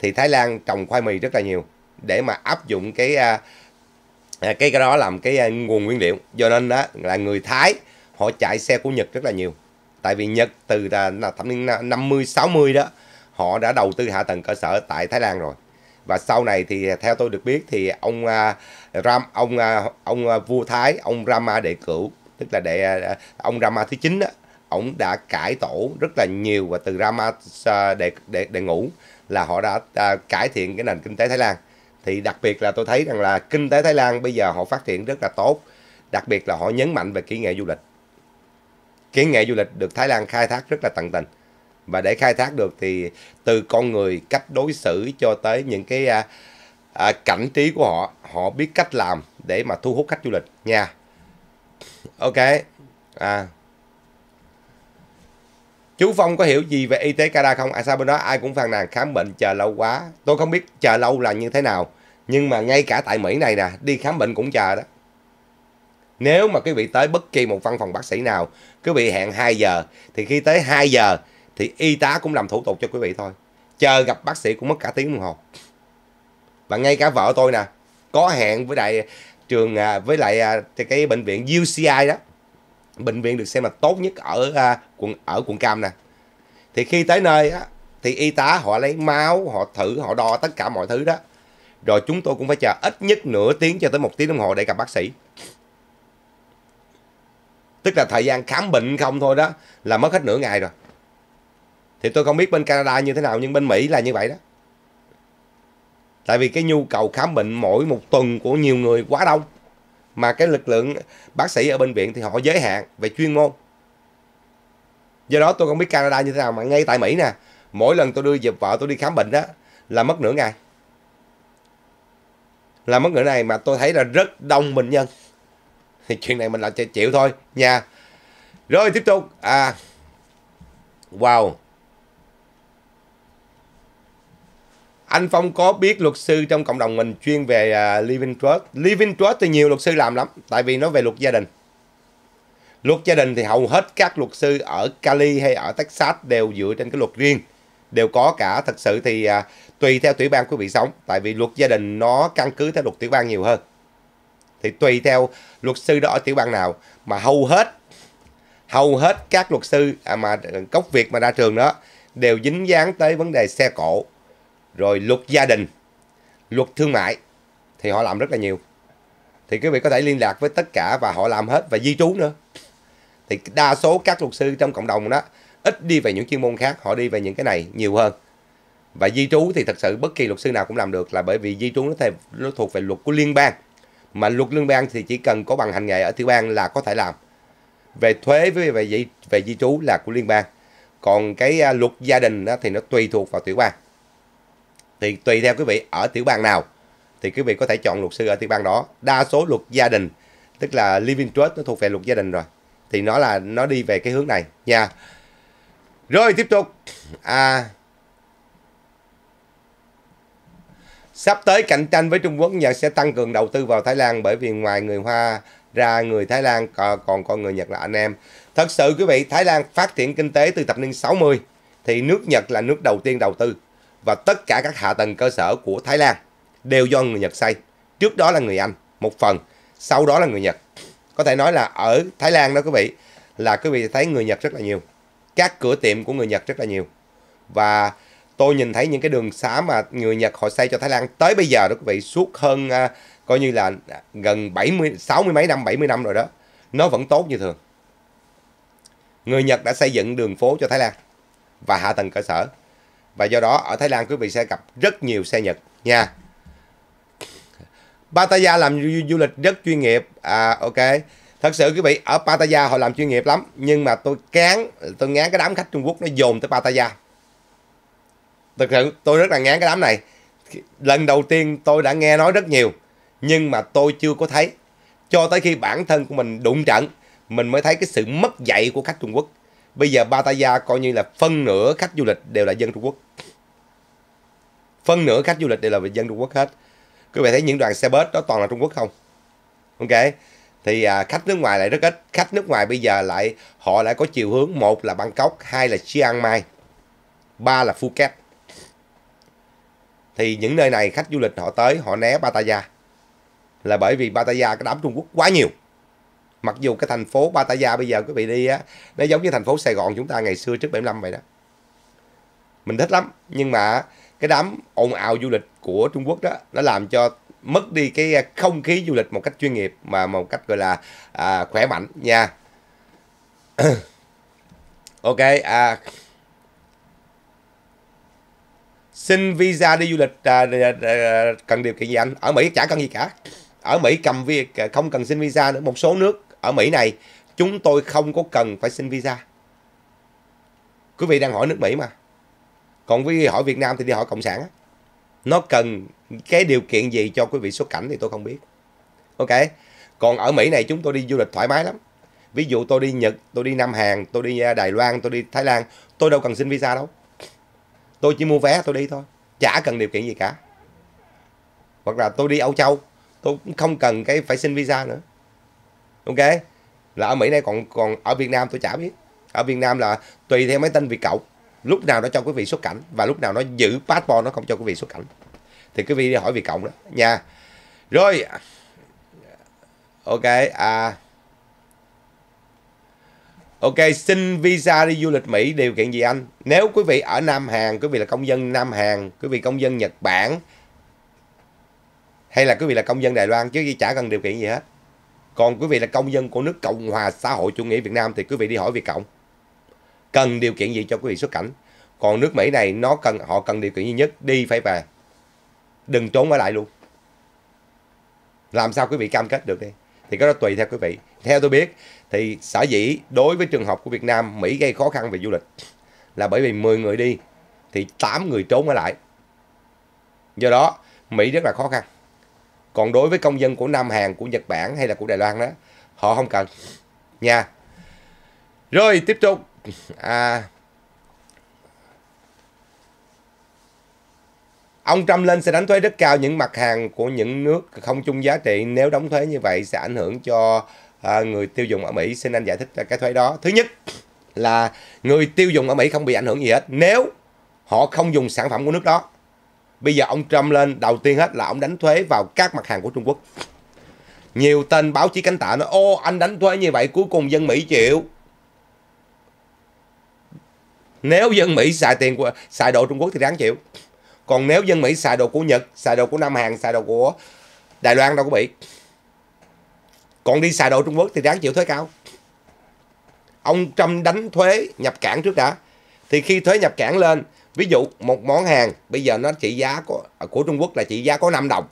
Thì Thái Lan trồng khoai mì rất là nhiều để mà áp dụng cái à, à, cái đó làm cái à, nguồn nguyên liệu. Do nên đó là người Thái họ chạy xe của Nhật rất là nhiều. Tại vì Nhật từ là thập niên 50 60 đó họ đã đầu tư hạ tầng cơ sở tại Thái Lan rồi và sau này thì theo tôi được biết thì ông à, Ram ông à, ông à, vua Thái ông Rama đệ cửu tức là đệ ông Rama thứ chín ông đã cải tổ rất là nhiều và từ Rama đệ đệ đệ ngũ là họ đã cải thiện cái nền kinh tế Thái Lan thì đặc biệt là tôi thấy rằng là kinh tế Thái Lan bây giờ họ phát triển rất là tốt đặc biệt là họ nhấn mạnh về kỹ nghệ du lịch kỹ nghệ du lịch được Thái Lan khai thác rất là tận tình và để khai thác được thì từ con người cách đối xử cho tới những cái à, à, cảnh trí của họ họ biết cách làm để mà thu hút khách du lịch nha ok à chú phong có hiểu gì về y tế canada không à sao bên đó ai cũng phàn nàn khám bệnh chờ lâu quá tôi không biết chờ lâu là như thế nào nhưng mà ngay cả tại mỹ này nè đi khám bệnh cũng chờ đó nếu mà quý vị tới bất kỳ một văn phòng bác sĩ nào quý vị hẹn 2 giờ thì khi tới 2 giờ thì y tá cũng làm thủ tục cho quý vị thôi chờ gặp bác sĩ cũng mất cả tiếng đồng hồ và ngay cả vợ tôi nè có hẹn với đại trường à, với lại à, cái bệnh viện UCI đó bệnh viện được xem là tốt nhất ở à, quận ở quận cam nè thì khi tới nơi á thì y tá họ lấy máu họ thử họ đo tất cả mọi thứ đó rồi chúng tôi cũng phải chờ ít nhất nửa tiếng cho tới một tiếng đồng hồ để gặp bác sĩ tức là thời gian khám bệnh không thôi đó là mất hết nửa ngày rồi thì tôi không biết bên Canada như thế nào nhưng bên Mỹ là như vậy đó tại vì cái nhu cầu khám bệnh mỗi một tuần của nhiều người quá đông mà cái lực lượng bác sĩ ở bệnh viện thì họ giới hạn về chuyên môn do đó tôi không biết Canada như thế nào mà ngay tại Mỹ nè mỗi lần tôi đưa dịp vợ tôi đi khám bệnh đó là mất nửa ngày là mất nửa ngày mà tôi thấy là rất đông bệnh nhân thì chuyện này mình là chịu thôi nha rồi tiếp tục à wow anh Phong có biết luật sư trong cộng đồng mình chuyên về uh, living trust. Living trust thì nhiều luật sư làm lắm, tại vì nó về luật gia đình. Luật gia đình thì hầu hết các luật sư ở Cali hay ở Texas đều dựa trên cái luật riêng, đều có cả. Thật sự thì uh, tùy theo tiểu bang quý vị sống, tại vì luật gia đình nó căn cứ theo luật tiểu bang nhiều hơn. Thì tùy theo luật sư đó ở tiểu bang nào mà hầu hết hầu hết các luật sư à, mà ờ, gốc Việt mà ra trường đó đều dính dáng tới vấn đề xe cộ rồi luật gia đình, luật thương mại thì họ làm rất là nhiều. Thì quý vị có thể liên lạc với tất cả và họ làm hết và di trú nữa. Thì đa số các luật sư trong cộng đồng đó ít đi về những chuyên môn khác, họ đi về những cái này nhiều hơn. Và di trú thì thật sự bất kỳ luật sư nào cũng làm được là bởi vì di trú nó, thề, nó thuộc về luật của liên bang. Mà luật liên bang thì chỉ cần có bằng hành nghề ở tiểu bang là có thể làm. Về thuế với về, về, về di trú là của liên bang. Còn cái à, luật gia đình đó thì nó tùy thuộc vào tiểu bang thì tùy theo quý vị ở tiểu bang nào thì quý vị có thể chọn luật sư ở tiểu bang đó đa số luật gia đình tức là living trust nó thuộc về luật gia đình rồi thì nó là nó đi về cái hướng này nha rồi tiếp tục à sắp tới cạnh tranh với Trung Quốc Nhật sẽ tăng cường đầu tư vào Thái Lan bởi vì ngoài người Hoa ra người Thái Lan còn có người Nhật là anh em thật sự quý vị Thái Lan phát triển kinh tế từ thập niên 60 thì nước Nhật là nước đầu tiên đầu tư và tất cả các hạ tầng cơ sở của Thái Lan đều do người Nhật xây. Trước đó là người Anh một phần, sau đó là người Nhật. Có thể nói là ở Thái Lan đó quý vị là quý vị thấy người Nhật rất là nhiều. Các cửa tiệm của người Nhật rất là nhiều. Và tôi nhìn thấy những cái đường xá mà người Nhật họ xây cho Thái Lan tới bây giờ đó quý vị suốt hơn à, coi như là gần 70 60 mấy năm 70 năm rồi đó. Nó vẫn tốt như thường. Người Nhật đã xây dựng đường phố cho Thái Lan và hạ tầng cơ sở. Và do đó ở Thái Lan quý vị sẽ gặp rất nhiều xe Nhật nha. Pattaya làm du, du lịch rất chuyên nghiệp. À ok. Thật sự quý vị ở Pattaya họ làm chuyên nghiệp lắm, nhưng mà tôi cán tôi ngán cái đám khách Trung Quốc nó dồn tới Pattaya. Thật sự tôi rất là ngán cái đám này. Lần đầu tiên tôi đã nghe nói rất nhiều, nhưng mà tôi chưa có thấy. Cho tới khi bản thân của mình đụng trận, mình mới thấy cái sự mất dạy của khách Trung Quốc. Bây giờ Pattaya coi như là phân nửa khách du lịch đều là dân Trung Quốc. Phân nửa khách du lịch đều là dân Trung Quốc hết. Quý vị thấy những đoàn xe bus đó toàn là Trung Quốc không? Ok. Thì à, khách nước ngoài lại rất ít. Khách nước ngoài bây giờ lại họ lại có chiều hướng một là Bangkok, hai là Chiang Mai, ba là Phuket. Thì những nơi này khách du lịch họ tới họ né Pattaya là bởi vì Pattaya cái đám Trung Quốc quá nhiều mặc dù cái thành phố Pattaya bây giờ quý vị đi á nó giống như thành phố Sài Gòn chúng ta ngày xưa trước 75 vậy đó mình thích lắm nhưng mà cái đám ồn ào du lịch của Trung Quốc đó nó làm cho mất đi cái không khí du lịch một cách chuyên nghiệp mà một cách gọi là à, khỏe mạnh nha ok à, xin visa đi du lịch à, à, à, à, cần điều kiện gì anh ở mỹ chả cần gì cả ở mỹ cầm việc không cần xin visa nữa một số nước ở Mỹ này chúng tôi không có cần phải xin visa. Quý vị đang hỏi nước Mỹ mà. Còn quý vị hỏi Việt Nam thì đi hỏi Cộng sản. Nó cần cái điều kiện gì cho quý vị xuất cảnh thì tôi không biết. Ok. Còn ở Mỹ này chúng tôi đi du lịch thoải mái lắm. Ví dụ tôi đi Nhật, tôi đi Nam Hàn, tôi đi à, Đài Loan, tôi đi Thái Lan. Tôi đâu cần xin visa đâu. Tôi chỉ mua vé tôi đi thôi. Chả cần điều kiện gì cả. Hoặc là tôi đi Âu Châu. Tôi cũng không cần cái phải xin visa nữa ok là ở mỹ đây còn còn ở việt nam tôi chả biết ở việt nam là tùy theo mấy tên việt cộng lúc nào nó cho quý vị xuất cảnh và lúc nào nó giữ passport nó không cho quý vị xuất cảnh thì quý vị đi hỏi việt cộng đó nha rồi ok à Ok, xin visa đi du lịch Mỹ điều kiện gì anh? Nếu quý vị ở Nam Hàn, quý vị là công dân Nam Hàn, quý vị công dân Nhật Bản hay là quý vị là công dân Đài Loan chứ gì, chả cần điều kiện gì hết. Còn quý vị là công dân của nước Cộng hòa xã hội chủ nghĩa Việt Nam thì quý vị đi hỏi Việt Cộng. Cần điều kiện gì cho quý vị xuất cảnh? Còn nước Mỹ này nó cần họ cần điều kiện duy nhất đi phải về. Đừng trốn ở lại luôn. Làm sao quý vị cam kết được đây? Thì cái đó tùy theo quý vị. Theo tôi biết thì sở dĩ đối với trường hợp của Việt Nam Mỹ gây khó khăn về du lịch là bởi vì 10 người đi thì 8 người trốn ở lại. Do đó Mỹ rất là khó khăn còn đối với công dân của Nam Hàn của Nhật Bản hay là của Đài Loan đó họ không cần nha rồi tiếp tục à, Ông Trump lên sẽ đánh thuế rất cao những mặt hàng của những nước không chung giá trị nếu đóng thuế như vậy sẽ ảnh hưởng cho à, người tiêu dùng ở Mỹ. Xin anh giải thích cái thuế đó. Thứ nhất là người tiêu dùng ở Mỹ không bị ảnh hưởng gì hết nếu họ không dùng sản phẩm của nước đó. Bây giờ ông Trump lên, đầu tiên hết là ông đánh thuế vào các mặt hàng của Trung Quốc. Nhiều tên báo chí cánh tả nói, ô anh đánh thuế như vậy cuối cùng dân Mỹ chịu. Nếu dân Mỹ xài tiền của xài đồ Trung Quốc thì đáng chịu. Còn nếu dân Mỹ xài đồ của Nhật, xài đồ của Nam Hàn, xài đồ của Đài Loan đâu có bị. Còn đi xài đồ Trung Quốc thì đáng chịu thuế cao. Ông Trump đánh thuế nhập cảng trước đã. Thì khi thuế nhập cảng lên Ví dụ một món hàng bây giờ nó trị giá của, à, của Trung Quốc là trị giá có 5 đồng.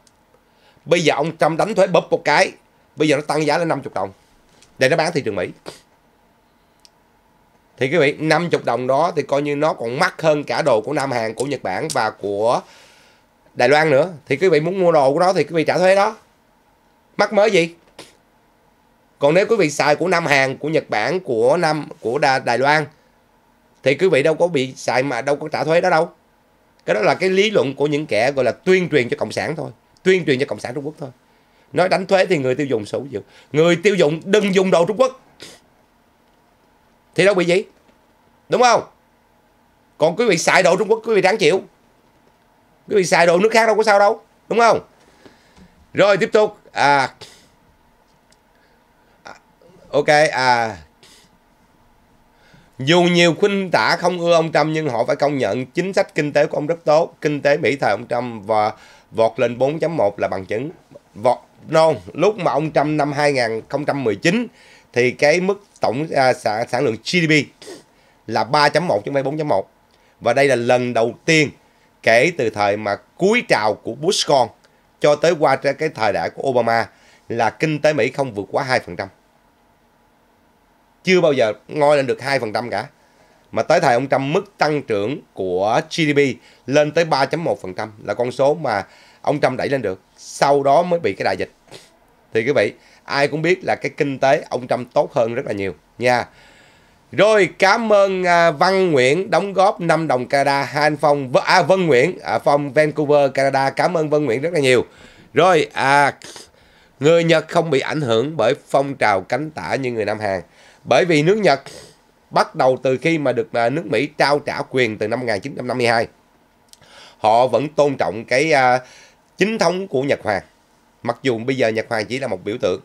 Bây giờ ông Trump đánh thuế bóp một cái, bây giờ nó tăng giá lên 50 đồng để nó bán thị trường Mỹ. Thì quý vị, 50 đồng đó thì coi như nó còn mắc hơn cả đồ của Nam Hàn, của Nhật Bản và của Đài Loan nữa. Thì quý vị muốn mua đồ của nó thì quý vị trả thuế đó. Mắc mới gì? Còn nếu quý vị xài của Nam Hàn, của Nhật Bản, của Nam của Đài Loan thì quý vị đâu có bị xài mà đâu có trả thuế đó đâu cái đó là cái lý luận của những kẻ gọi là tuyên truyền cho cộng sản thôi tuyên truyền cho cộng sản trung quốc thôi nói đánh thuế thì người tiêu dùng xấu dụng người tiêu dùng đừng dùng đồ trung quốc thì đâu bị gì đúng không còn quý vị xài đồ trung quốc quý vị đáng chịu quý vị xài đồ nước khác đâu có sao đâu đúng không rồi tiếp tục à, à ok à dù nhiều khuynh tả không ưa ông Trump nhưng họ phải công nhận chính sách kinh tế của ông rất tốt. Kinh tế Mỹ thời ông Trump và vọt lên 4.1 là bằng chứng. Vọt non, lúc mà ông Trump năm 2019 thì cái mức tổng à, sản, sản lượng GDP là 3.1 chứ không phải 4.1. Và đây là lần đầu tiên kể từ thời mà cuối trào của Bush con cho tới qua cái thời đại của Obama là kinh tế Mỹ không vượt quá 2% chưa bao giờ ngoi lên được 2% cả. Mà tới thời ông Trump mức tăng trưởng của GDP lên tới 3.1% là con số mà ông Trump đẩy lên được. Sau đó mới bị cái đại dịch. Thì quý vị, ai cũng biết là cái kinh tế ông Trump tốt hơn rất là nhiều nha. Rồi cảm ơn à, Văn Nguyễn đóng góp 5 đồng Canada, Han Phong à, Vân Nguyễn à, Phong Vancouver Canada. Cảm ơn Vân Nguyễn rất là nhiều. Rồi à người Nhật không bị ảnh hưởng bởi phong trào cánh tả như người Nam Hàn. Bởi vì nước Nhật bắt đầu từ khi mà được à, nước Mỹ trao trả quyền từ năm 1952, họ vẫn tôn trọng cái uh, chính thống của Nhật Hoàng. Mặc dù bây giờ Nhật Hoàng chỉ là một biểu tượng,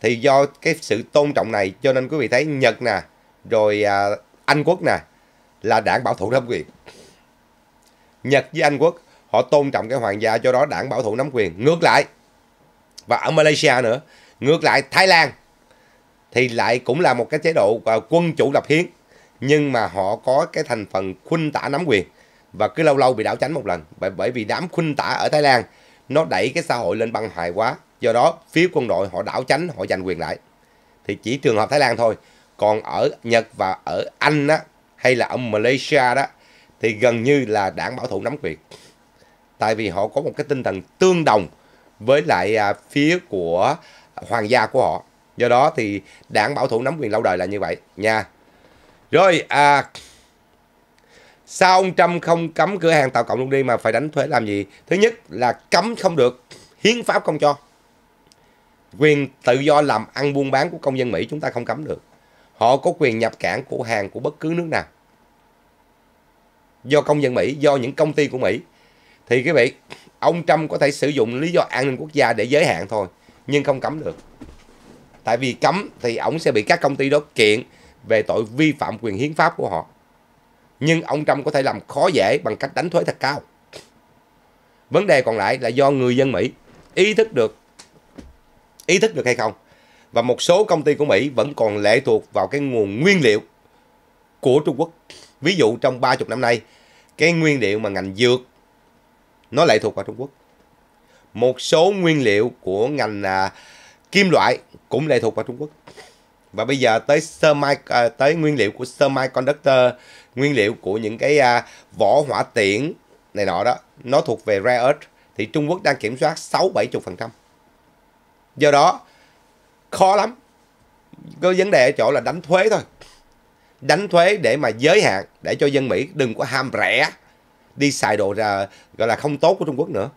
thì do cái sự tôn trọng này cho nên quý vị thấy Nhật nè, rồi uh, Anh Quốc nè, là đảng bảo thủ nắm quyền. Nhật với Anh Quốc họ tôn trọng cái hoàng gia cho đó đảng bảo thủ nắm quyền. Ngược lại và ở Malaysia nữa, ngược lại Thái Lan thì lại cũng là một cái chế độ à, quân chủ lập hiến nhưng mà họ có cái thành phần khuynh tả nắm quyền và cứ lâu lâu bị đảo tránh một lần bởi vì đám khuynh tả ở Thái Lan nó đẩy cái xã hội lên băng hài quá do đó phía quân đội họ đảo tránh họ giành quyền lại thì chỉ trường hợp Thái Lan thôi còn ở Nhật và ở Anh á hay là ở Malaysia đó thì gần như là đảng bảo thủ nắm quyền tại vì họ có một cái tinh thần tương đồng với lại à, phía của hoàng gia của họ Do đó thì đảng bảo thủ nắm quyền lâu đời là như vậy nha. Rồi à sao ông Trump không cấm cửa hàng tạo cộng luôn đi mà phải đánh thuế làm gì? Thứ nhất là cấm không được, hiến pháp không cho. Quyền tự do làm ăn buôn bán của công dân Mỹ chúng ta không cấm được. Họ có quyền nhập cảng của hàng của bất cứ nước nào. Do công dân Mỹ, do những công ty của Mỹ. Thì quý vị, ông Trump có thể sử dụng lý do an ninh quốc gia để giới hạn thôi, nhưng không cấm được tại vì cấm thì ổng sẽ bị các công ty đó kiện về tội vi phạm quyền hiến pháp của họ nhưng ông Trump có thể làm khó dễ bằng cách đánh thuế thật cao vấn đề còn lại là do người dân Mỹ ý thức được ý thức được hay không và một số công ty của Mỹ vẫn còn lệ thuộc vào cái nguồn nguyên liệu của Trung Quốc ví dụ trong 30 năm nay cái nguyên liệu mà ngành dược nó lệ thuộc vào Trung Quốc một số nguyên liệu của ngành à, kim loại cũng lệ thuộc vào Trung Quốc và bây giờ tới semi à, tới nguyên liệu của semiconductor nguyên liệu của những cái à, vỏ hỏa tiễn này nọ đó nó thuộc về rare earth thì Trung Quốc đang kiểm soát 6 70%. Do đó khó lắm. có vấn đề ở chỗ là đánh thuế thôi. Đánh thuế để mà giới hạn để cho dân Mỹ đừng có ham rẻ đi xài đồ ra gọi là không tốt của Trung Quốc nữa.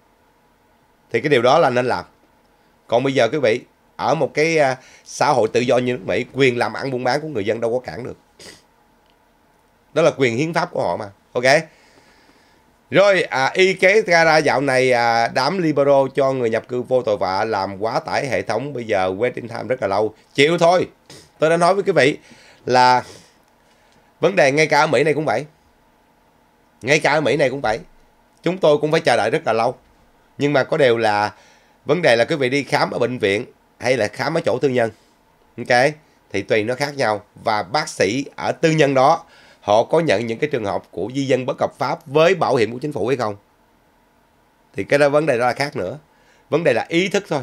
Thì cái điều đó là nên làm. Còn bây giờ quý vị ở một cái à, xã hội tự do như nước Mỹ quyền làm ăn buôn bán của người dân đâu có cản được đó là quyền hiến pháp của họ mà ok rồi à, y kế ra dạo này à, đám libero cho người nhập cư vô tội vạ làm quá tải hệ thống bây giờ waiting time rất là lâu chịu thôi tôi đã nói với quý vị là vấn đề ngay cả ở mỹ này cũng vậy ngay cả ở mỹ này cũng vậy chúng tôi cũng phải chờ đợi rất là lâu nhưng mà có điều là vấn đề là quý vị đi khám ở bệnh viện hay là khám ở chỗ tư nhân ok thì tùy nó khác nhau và bác sĩ ở tư nhân đó họ có nhận những cái trường hợp của di dân bất hợp pháp với bảo hiểm của chính phủ hay không thì cái đó vấn đề đó là khác nữa vấn đề là ý thức thôi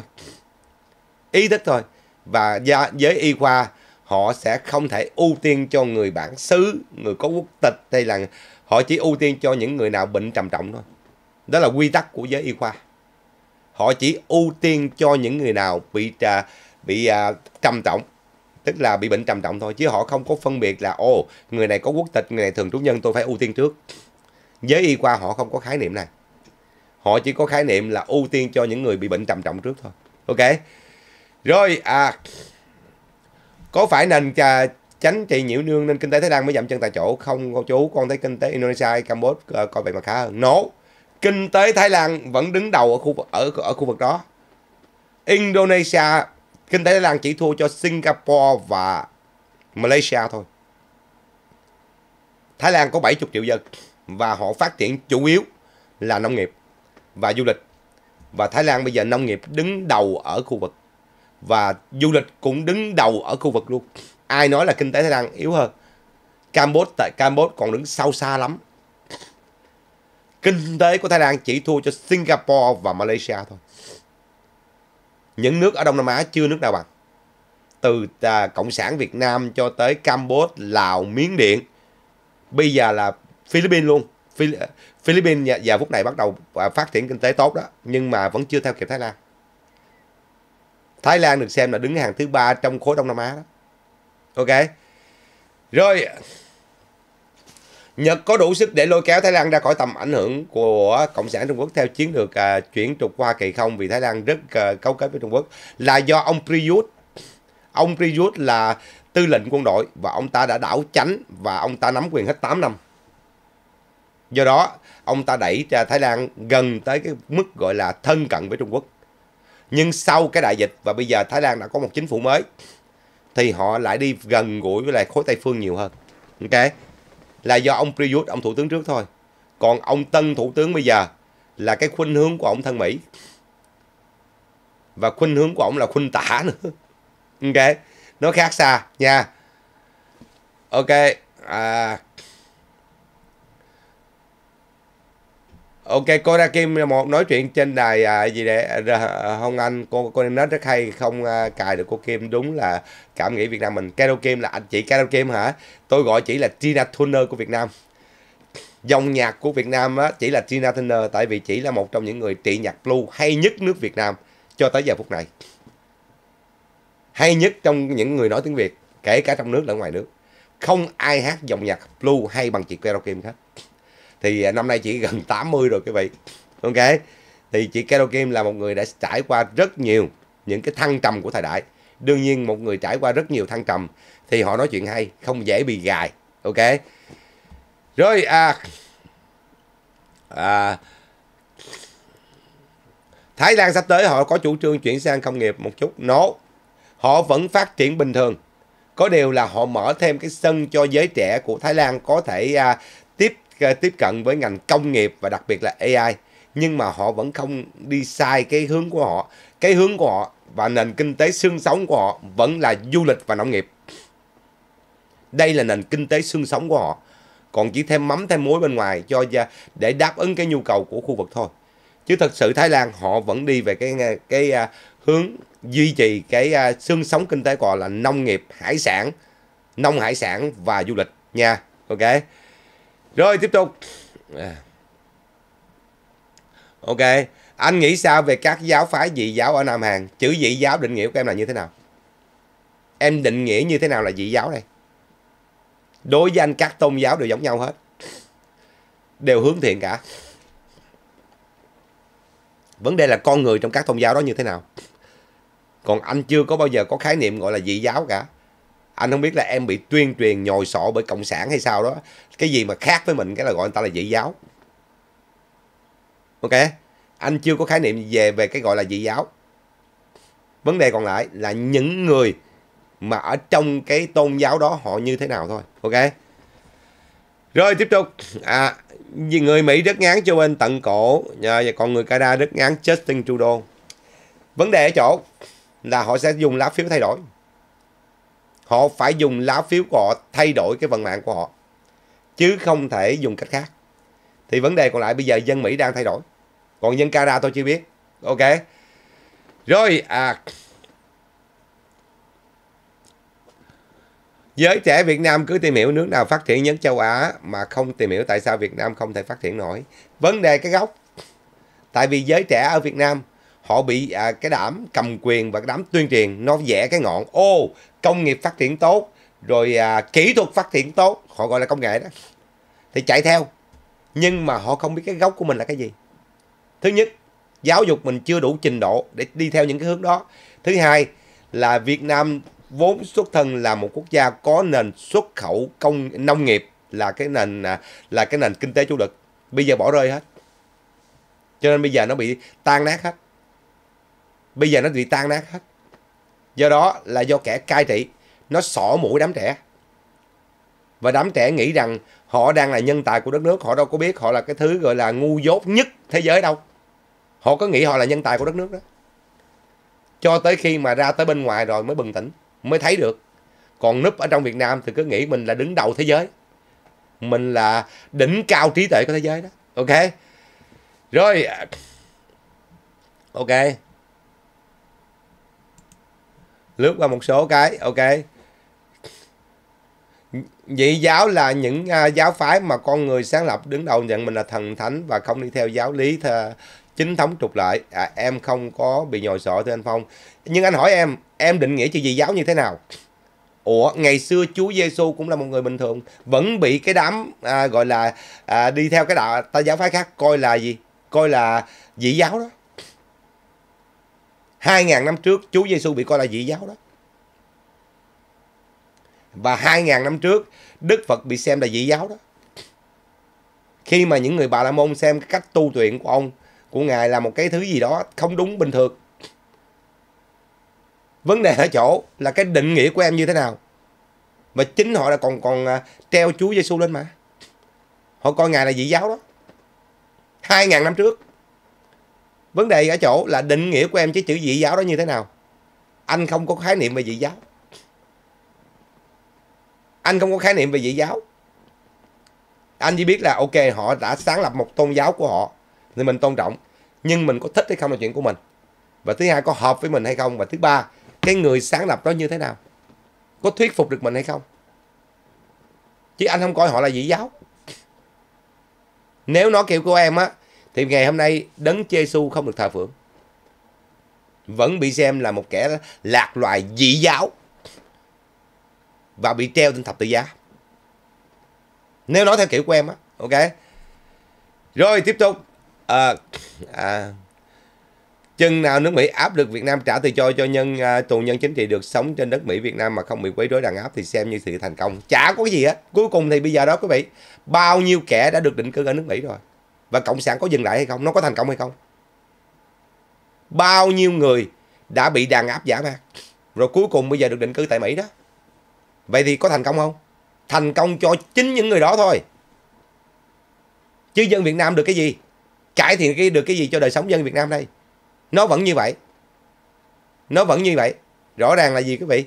ý thức thôi và giới y khoa họ sẽ không thể ưu tiên cho người bản xứ người có quốc tịch hay là họ chỉ ưu tiên cho những người nào bệnh trầm trọng thôi đó là quy tắc của giới y khoa họ chỉ ưu tiên cho những người nào bị à, bị à, trầm trọng tức là bị bệnh trầm trọng thôi chứ họ không có phân biệt là ô người này có quốc tịch người này thường trú nhân tôi phải ưu tiên trước với y khoa họ không có khái niệm này họ chỉ có khái niệm là ưu tiên cho những người bị bệnh trầm trọng trước thôi ok rồi à có phải nền trà tránh trị nhiễu nương nên kinh tế thái lan mới giảm chân tại chỗ không cô chú con thấy kinh tế indonesia campuchia à, coi vậy mà khá hơn nổ no kinh tế Thái Lan vẫn đứng đầu ở khu vực ở ở khu vực đó. Indonesia kinh tế Thái Lan chỉ thua cho Singapore và Malaysia thôi. Thái Lan có 70 triệu dân và họ phát triển chủ yếu là nông nghiệp và du lịch. Và Thái Lan bây giờ nông nghiệp đứng đầu ở khu vực và du lịch cũng đứng đầu ở khu vực luôn. Ai nói là kinh tế Thái Lan yếu hơn? Campuchia tại Campuchia còn đứng sau xa lắm kinh tế của Thái Lan chỉ thua cho Singapore và Malaysia thôi. Những nước ở Đông Nam Á chưa nước nào bằng. Từ à, Cộng sản Việt Nam cho tới Campuchia, Lào, Miến Điện. Bây giờ là Philippines luôn. Philippines giờ phút này bắt đầu à, phát triển kinh tế tốt đó. Nhưng mà vẫn chưa theo kịp Thái Lan. Thái Lan được xem là đứng hàng thứ ba trong khối Đông Nam Á đó. Ok. Rồi. Nhật có đủ sức để lôi kéo Thái Lan ra khỏi tầm ảnh hưởng của Cộng sản Trung Quốc theo chiến lược à, chuyển trục qua kỳ không vì Thái Lan rất à, cấu kết với Trung Quốc là do ông Priyut. Ông Priyut là tư lệnh quân đội và ông ta đã đảo chánh và ông ta nắm quyền hết 8 năm. Do đó, ông ta đẩy Thái Lan gần tới cái mức gọi là thân cận với Trung Quốc. Nhưng sau cái đại dịch và bây giờ Thái Lan đã có một chính phủ mới thì họ lại đi gần gũi với lại khối Tây phương nhiều hơn. Ok là do ông Priyut, ông thủ tướng trước thôi. Còn ông tân thủ tướng bây giờ là cái khuynh hướng của ông thân Mỹ. Và khuynh hướng của ông là khuynh tả nữa. Ok, nó khác xa nha. Ok, à, Ok, cô Ra Kim một nói chuyện trên đài à, gì để à, à, Hồng Anh cô cô em nói rất hay không à, cài được cô Kim đúng là cảm nghĩ Việt Nam mình. Caro Kim là anh chị Caro Kim hả? Tôi gọi chỉ là Tina Turner của Việt Nam. Dòng nhạc của Việt Nam á, chỉ là Tina Turner tại vì chỉ là một trong những người trị nhạc blue hay nhất nước Việt Nam cho tới giờ phút này. Hay nhất trong những người nói tiếng Việt, kể cả trong nước lẫn ngoài nước. Không ai hát dòng nhạc blue hay bằng chị Caro Kim hết thì à, năm nay chị gần 80 rồi quý vị ok thì chị Carol Kim là một người đã trải qua rất nhiều những cái thăng trầm của thời đại đương nhiên một người trải qua rất nhiều thăng trầm thì họ nói chuyện hay không dễ bị gài ok rồi à, à Thái Lan sắp tới họ có chủ trương chuyển sang công nghiệp một chút nó no. họ vẫn phát triển bình thường có điều là họ mở thêm cái sân cho giới trẻ của Thái Lan có thể à, tiếp cận với ngành công nghiệp và đặc biệt là AI nhưng mà họ vẫn không đi sai cái hướng của họ cái hướng của họ và nền kinh tế xương sống của họ vẫn là du lịch và nông nghiệp đây là nền kinh tế xương sống của họ còn chỉ thêm mắm thêm muối bên ngoài cho để đáp ứng cái nhu cầu của khu vực thôi chứ thật sự Thái Lan họ vẫn đi về cái cái à, hướng duy trì cái à, xương sống kinh tế của họ là nông nghiệp hải sản nông hải sản và du lịch nha ok rồi tiếp tục. Ok, anh nghĩ sao về các giáo phái dị giáo ở Nam Hàn? Chữ dị giáo định nghĩa của em là như thế nào? Em định nghĩa như thế nào là dị giáo đây? Đối với anh các tôn giáo đều giống nhau hết. Đều hướng thiện cả. Vấn đề là con người trong các tôn giáo đó như thế nào? Còn anh chưa có bao giờ có khái niệm gọi là dị giáo cả anh không biết là em bị tuyên truyền nhồi sọ bởi cộng sản hay sao đó cái gì mà khác với mình cái là gọi người ta là dị giáo ok anh chưa có khái niệm về về cái gọi là dị giáo vấn đề còn lại là những người mà ở trong cái tôn giáo đó họ như thế nào thôi ok rồi tiếp tục à vì người mỹ rất ngán cho bên tận cổ và còn người canada rất ngán Justin Trudeau vấn đề ở chỗ là họ sẽ dùng lá phiếu thay đổi Họ phải dùng lá phiếu của họ thay đổi cái vận mạng của họ. Chứ không thể dùng cách khác. Thì vấn đề còn lại bây giờ dân Mỹ đang thay đổi. Còn dân Canada tôi chưa biết. Ok. Rồi. À, Giới trẻ Việt Nam cứ tìm hiểu nước nào phát triển nhất châu Á mà không tìm hiểu tại sao Việt Nam không thể phát triển nổi. Vấn đề cái gốc. Tại vì giới trẻ ở Việt Nam họ bị à, cái đám cầm quyền và cái đảng tuyên truyền nó vẽ cái ngọn ô công nghiệp phát triển tốt rồi à, kỹ thuật phát triển tốt họ gọi là công nghệ đó thì chạy theo nhưng mà họ không biết cái gốc của mình là cái gì thứ nhất giáo dục mình chưa đủ trình độ để đi theo những cái hướng đó thứ hai là việt nam vốn xuất thân là một quốc gia có nền xuất khẩu công nông nghiệp là cái nền à, là cái nền kinh tế chủ lực bây giờ bỏ rơi hết cho nên bây giờ nó bị tan nát hết bây giờ nó bị tan nát hết do đó là do kẻ cai trị nó xỏ mũi đám trẻ và đám trẻ nghĩ rằng họ đang là nhân tài của đất nước họ đâu có biết họ là cái thứ gọi là ngu dốt nhất thế giới đâu họ có nghĩ họ là nhân tài của đất nước đó cho tới khi mà ra tới bên ngoài rồi mới bừng tỉnh mới thấy được còn núp ở trong việt nam thì cứ nghĩ mình là đứng đầu thế giới mình là đỉnh cao trí tuệ của thế giới đó ok rồi ok lướt qua một số cái ok dị giáo là những uh, giáo phái mà con người sáng lập đứng đầu nhận mình là thần thánh và không đi theo giáo lý thờ, chính thống trục lợi à, em không có bị nhồi sọ thưa anh phong nhưng anh hỏi em em định nghĩa chữ dị giáo như thế nào ủa ngày xưa chúa giêsu cũng là một người bình thường vẫn bị cái đám à, gọi là à, đi theo cái đạo ta giáo phái khác coi là gì coi là dị giáo đó 2.000 năm trước Chúa Giêsu bị coi là dị giáo đó. Và 2.000 năm trước Đức Phật bị xem là dị giáo đó. Khi mà những người Bà La Môn xem cái cách tu luyện của ông, của Ngài là một cái thứ gì đó không đúng bình thường. Vấn đề ở chỗ là cái định nghĩa của em như thế nào. và chính họ đã còn còn à, treo Chúa Giêsu lên mà. Họ coi Ngài là dị giáo đó. 2.000 năm trước vấn đề ở chỗ là định nghĩa của em chứ chữ dị giáo đó như thế nào anh không có khái niệm về dị giáo anh không có khái niệm về dị giáo anh chỉ biết là ok họ đã sáng lập một tôn giáo của họ thì mình tôn trọng nhưng mình có thích hay không là chuyện của mình và thứ hai có hợp với mình hay không và thứ ba cái người sáng lập đó như thế nào có thuyết phục được mình hay không chứ anh không coi họ là dị giáo nếu nó kiểu của em á thì ngày hôm nay đấng Giêsu không được thờ phượng vẫn bị xem là một kẻ lạc loài dị giáo và bị treo trên thập tự giá nếu nói theo kiểu của em á ok rồi tiếp tục à, à, chừng nào nước Mỹ áp được Việt Nam trả tự cho cho nhân à, tù nhân chính trị được sống trên đất Mỹ Việt Nam mà không bị quấy rối đàn áp thì xem như sự thành công chả có gì á cuối cùng thì bây giờ đó quý vị bao nhiêu kẻ đã được định cư ở nước Mỹ rồi và cộng sản có dừng lại hay không nó có thành công hay không bao nhiêu người đã bị đàn áp giả mang rồi cuối cùng bây giờ được định cư tại mỹ đó vậy thì có thành công không thành công cho chính những người đó thôi chứ dân việt nam được cái gì cải thiện cái được cái gì cho đời sống dân việt nam đây nó vẫn như vậy nó vẫn như vậy rõ ràng là gì quý vị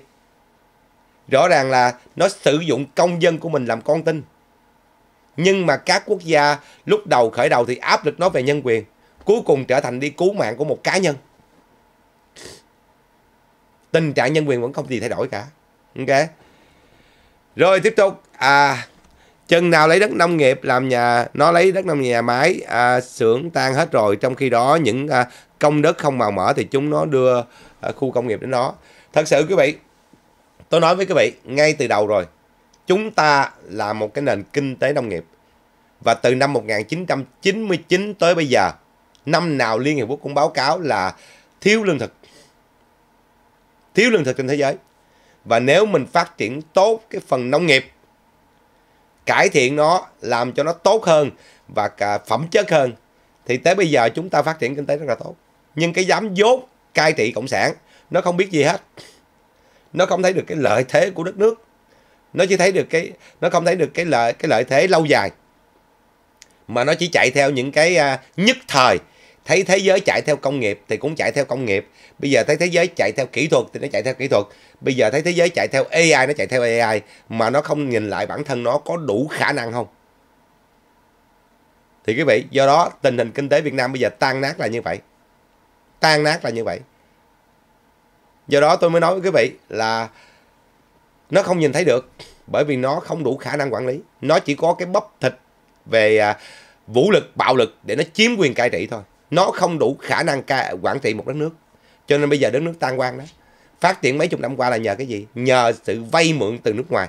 rõ ràng là nó sử dụng công dân của mình làm con tin nhưng mà các quốc gia lúc đầu khởi đầu thì áp lực nói về nhân quyền, cuối cùng trở thành đi cứu mạng của một cá nhân. Tình trạng nhân quyền vẫn không gì thay đổi cả. Ok. Rồi tiếp tục à chừng nào lấy đất nông nghiệp làm nhà nó lấy đất nông nhà máy à, xưởng tan hết rồi trong khi đó những à, công đất không màu mỡ thì chúng nó đưa à, khu công nghiệp đến đó thật sự quý vị tôi nói với quý vị ngay từ đầu rồi chúng ta là một cái nền kinh tế nông nghiệp. Và từ năm 1999 tới bây giờ, năm nào Liên Hiệp Quốc cũng báo cáo là thiếu lương thực. Thiếu lương thực trên thế giới. Và nếu mình phát triển tốt cái phần nông nghiệp, cải thiện nó, làm cho nó tốt hơn và cả phẩm chất hơn, thì tới bây giờ chúng ta phát triển kinh tế rất là tốt. Nhưng cái dám dốt cai trị cộng sản, nó không biết gì hết. Nó không thấy được cái lợi thế của đất nước nó chỉ thấy được cái nó không thấy được cái lợi cái lợi thế lâu dài mà nó chỉ chạy theo những cái uh, nhất thời thấy thế giới chạy theo công nghiệp thì cũng chạy theo công nghiệp bây giờ thấy thế giới chạy theo kỹ thuật thì nó chạy theo kỹ thuật bây giờ thấy thế giới chạy theo AI nó chạy theo AI mà nó không nhìn lại bản thân nó có đủ khả năng không thì quý vị do đó tình hình kinh tế Việt Nam bây giờ tan nát là như vậy tan nát là như vậy do đó tôi mới nói với quý vị là nó không nhìn thấy được bởi vì nó không đủ khả năng quản lý nó chỉ có cái bắp thịt về à, vũ lực bạo lực để nó chiếm quyền cai trị thôi nó không đủ khả năng ca, quản trị một đất nước cho nên bây giờ đất nước tan quang đó phát triển mấy chục năm qua là nhờ cái gì nhờ sự vay mượn từ nước ngoài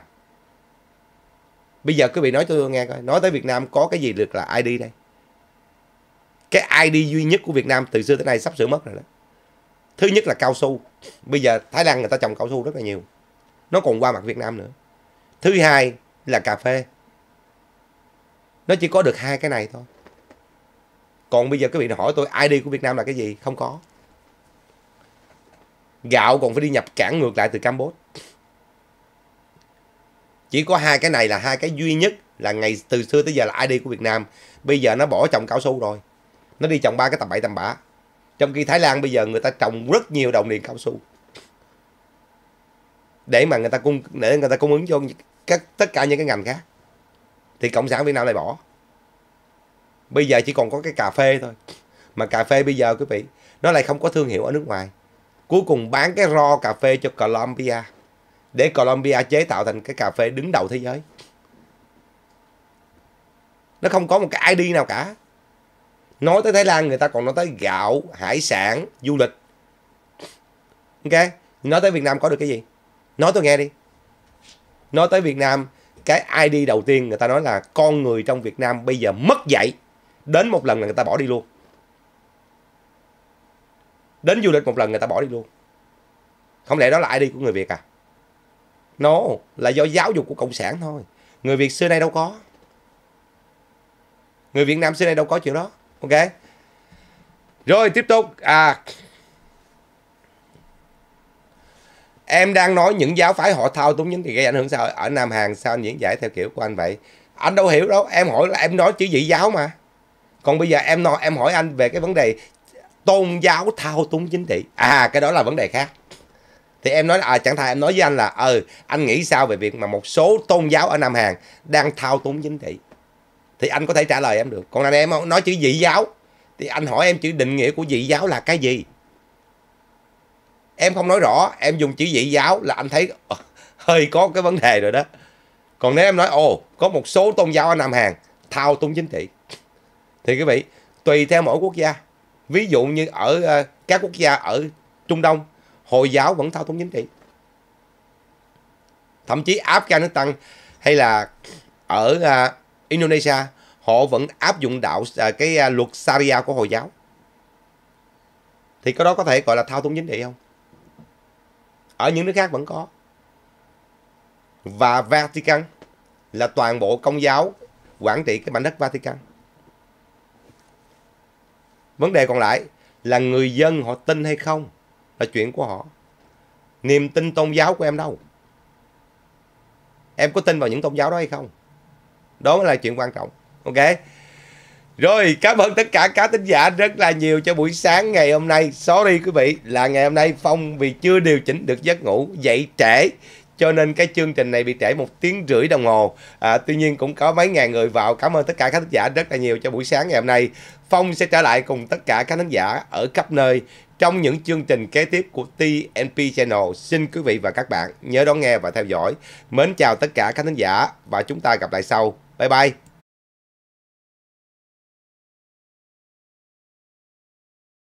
bây giờ quý vị nói cho tôi nghe coi nói tới việt nam có cái gì được là id đây cái id duy nhất của việt nam từ xưa tới nay sắp sửa mất rồi đó thứ nhất là cao su bây giờ thái lan người ta trồng cao su rất là nhiều nó còn qua mặt Việt Nam nữa thứ hai là cà phê nó chỉ có được hai cái này thôi còn bây giờ các vị hỏi tôi ID của Việt Nam là cái gì không có gạo còn phải đi nhập cản ngược lại từ Campuchia chỉ có hai cái này là hai cái duy nhất là ngày từ xưa tới giờ là ID của Việt Nam bây giờ nó bỏ trồng cao su rồi nó đi trồng ba cái tầm bảy tầm bả trong khi Thái Lan bây giờ người ta trồng rất nhiều đồng tiền cao su để mà người ta cung để người ta cung ứng cho các tất cả những cái ngành khác thì cộng sản Việt Nam lại bỏ bây giờ chỉ còn có cái cà phê thôi mà cà phê bây giờ quý vị nó lại không có thương hiệu ở nước ngoài cuối cùng bán cái ro cà phê cho Colombia để Colombia chế tạo thành cái cà phê đứng đầu thế giới nó không có một cái ID nào cả nói tới Thái Lan người ta còn nói tới gạo hải sản du lịch ok nói tới Việt Nam có được cái gì nói tôi nghe đi nói tới Việt Nam cái ID đầu tiên người ta nói là con người trong Việt Nam bây giờ mất dạy đến một lần là người ta bỏ đi luôn đến du lịch một lần người ta bỏ đi luôn không lẽ đó là ID của người Việt à no là do giáo dục của cộng sản thôi người Việt xưa nay đâu có người Việt Nam xưa nay đâu có chuyện đó ok rồi tiếp tục à em đang nói những giáo phái họ thao túng chính trị gây ảnh hưởng sao ở nam hàn sao anh diễn giải theo kiểu của anh vậy anh đâu hiểu đâu em hỏi là em nói chữ dị giáo mà còn bây giờ em nói em hỏi anh về cái vấn đề tôn giáo thao túng chính trị à cái đó là vấn đề khác thì em nói là à, chẳng thà em nói với anh là ừ anh nghĩ sao về việc mà một số tôn giáo ở nam hàn đang thao túng chính trị thì anh có thể trả lời em được còn anh em nói chữ dị giáo thì anh hỏi em chữ định nghĩa của dị giáo là cái gì em không nói rõ em dùng chữ dị giáo là anh thấy ờ, hơi có cái vấn đề rồi đó còn nếu em nói ồ có một số tôn giáo ở nam hàn thao túng chính trị thì quý vị tùy theo mỗi quốc gia ví dụ như ở ờ, các quốc gia ở trung đông hồi giáo vẫn thao túng chính trị thậm chí afghanistan hay là ở ờ, indonesia họ vẫn áp dụng đạo cái luật sharia của hồi giáo thì cái đó có thể gọi là thao túng chính trị không ở những nước khác vẫn có và Vatican là toàn bộ công giáo quản trị cái mảnh đất Vatican vấn đề còn lại là người dân họ tin hay không là chuyện của họ niềm tin tôn giáo của em đâu em có tin vào những tôn giáo đó hay không đó mới là chuyện quan trọng ok rồi cảm ơn tất cả các tính giả rất là nhiều cho buổi sáng ngày hôm nay. Sorry quý vị là ngày hôm nay Phong vì chưa điều chỉnh được giấc ngủ dậy trễ cho nên cái chương trình này bị trễ một tiếng rưỡi đồng hồ. À, tuy nhiên cũng có mấy ngàn người vào. Cảm ơn tất cả các thính giả rất là nhiều cho buổi sáng ngày hôm nay. Phong sẽ trở lại cùng tất cả các thính giả ở khắp nơi trong những chương trình kế tiếp của TNP Channel. Xin quý vị và các bạn nhớ đón nghe và theo dõi. Mến chào tất cả các thính giả và chúng ta gặp lại sau. Bye bye.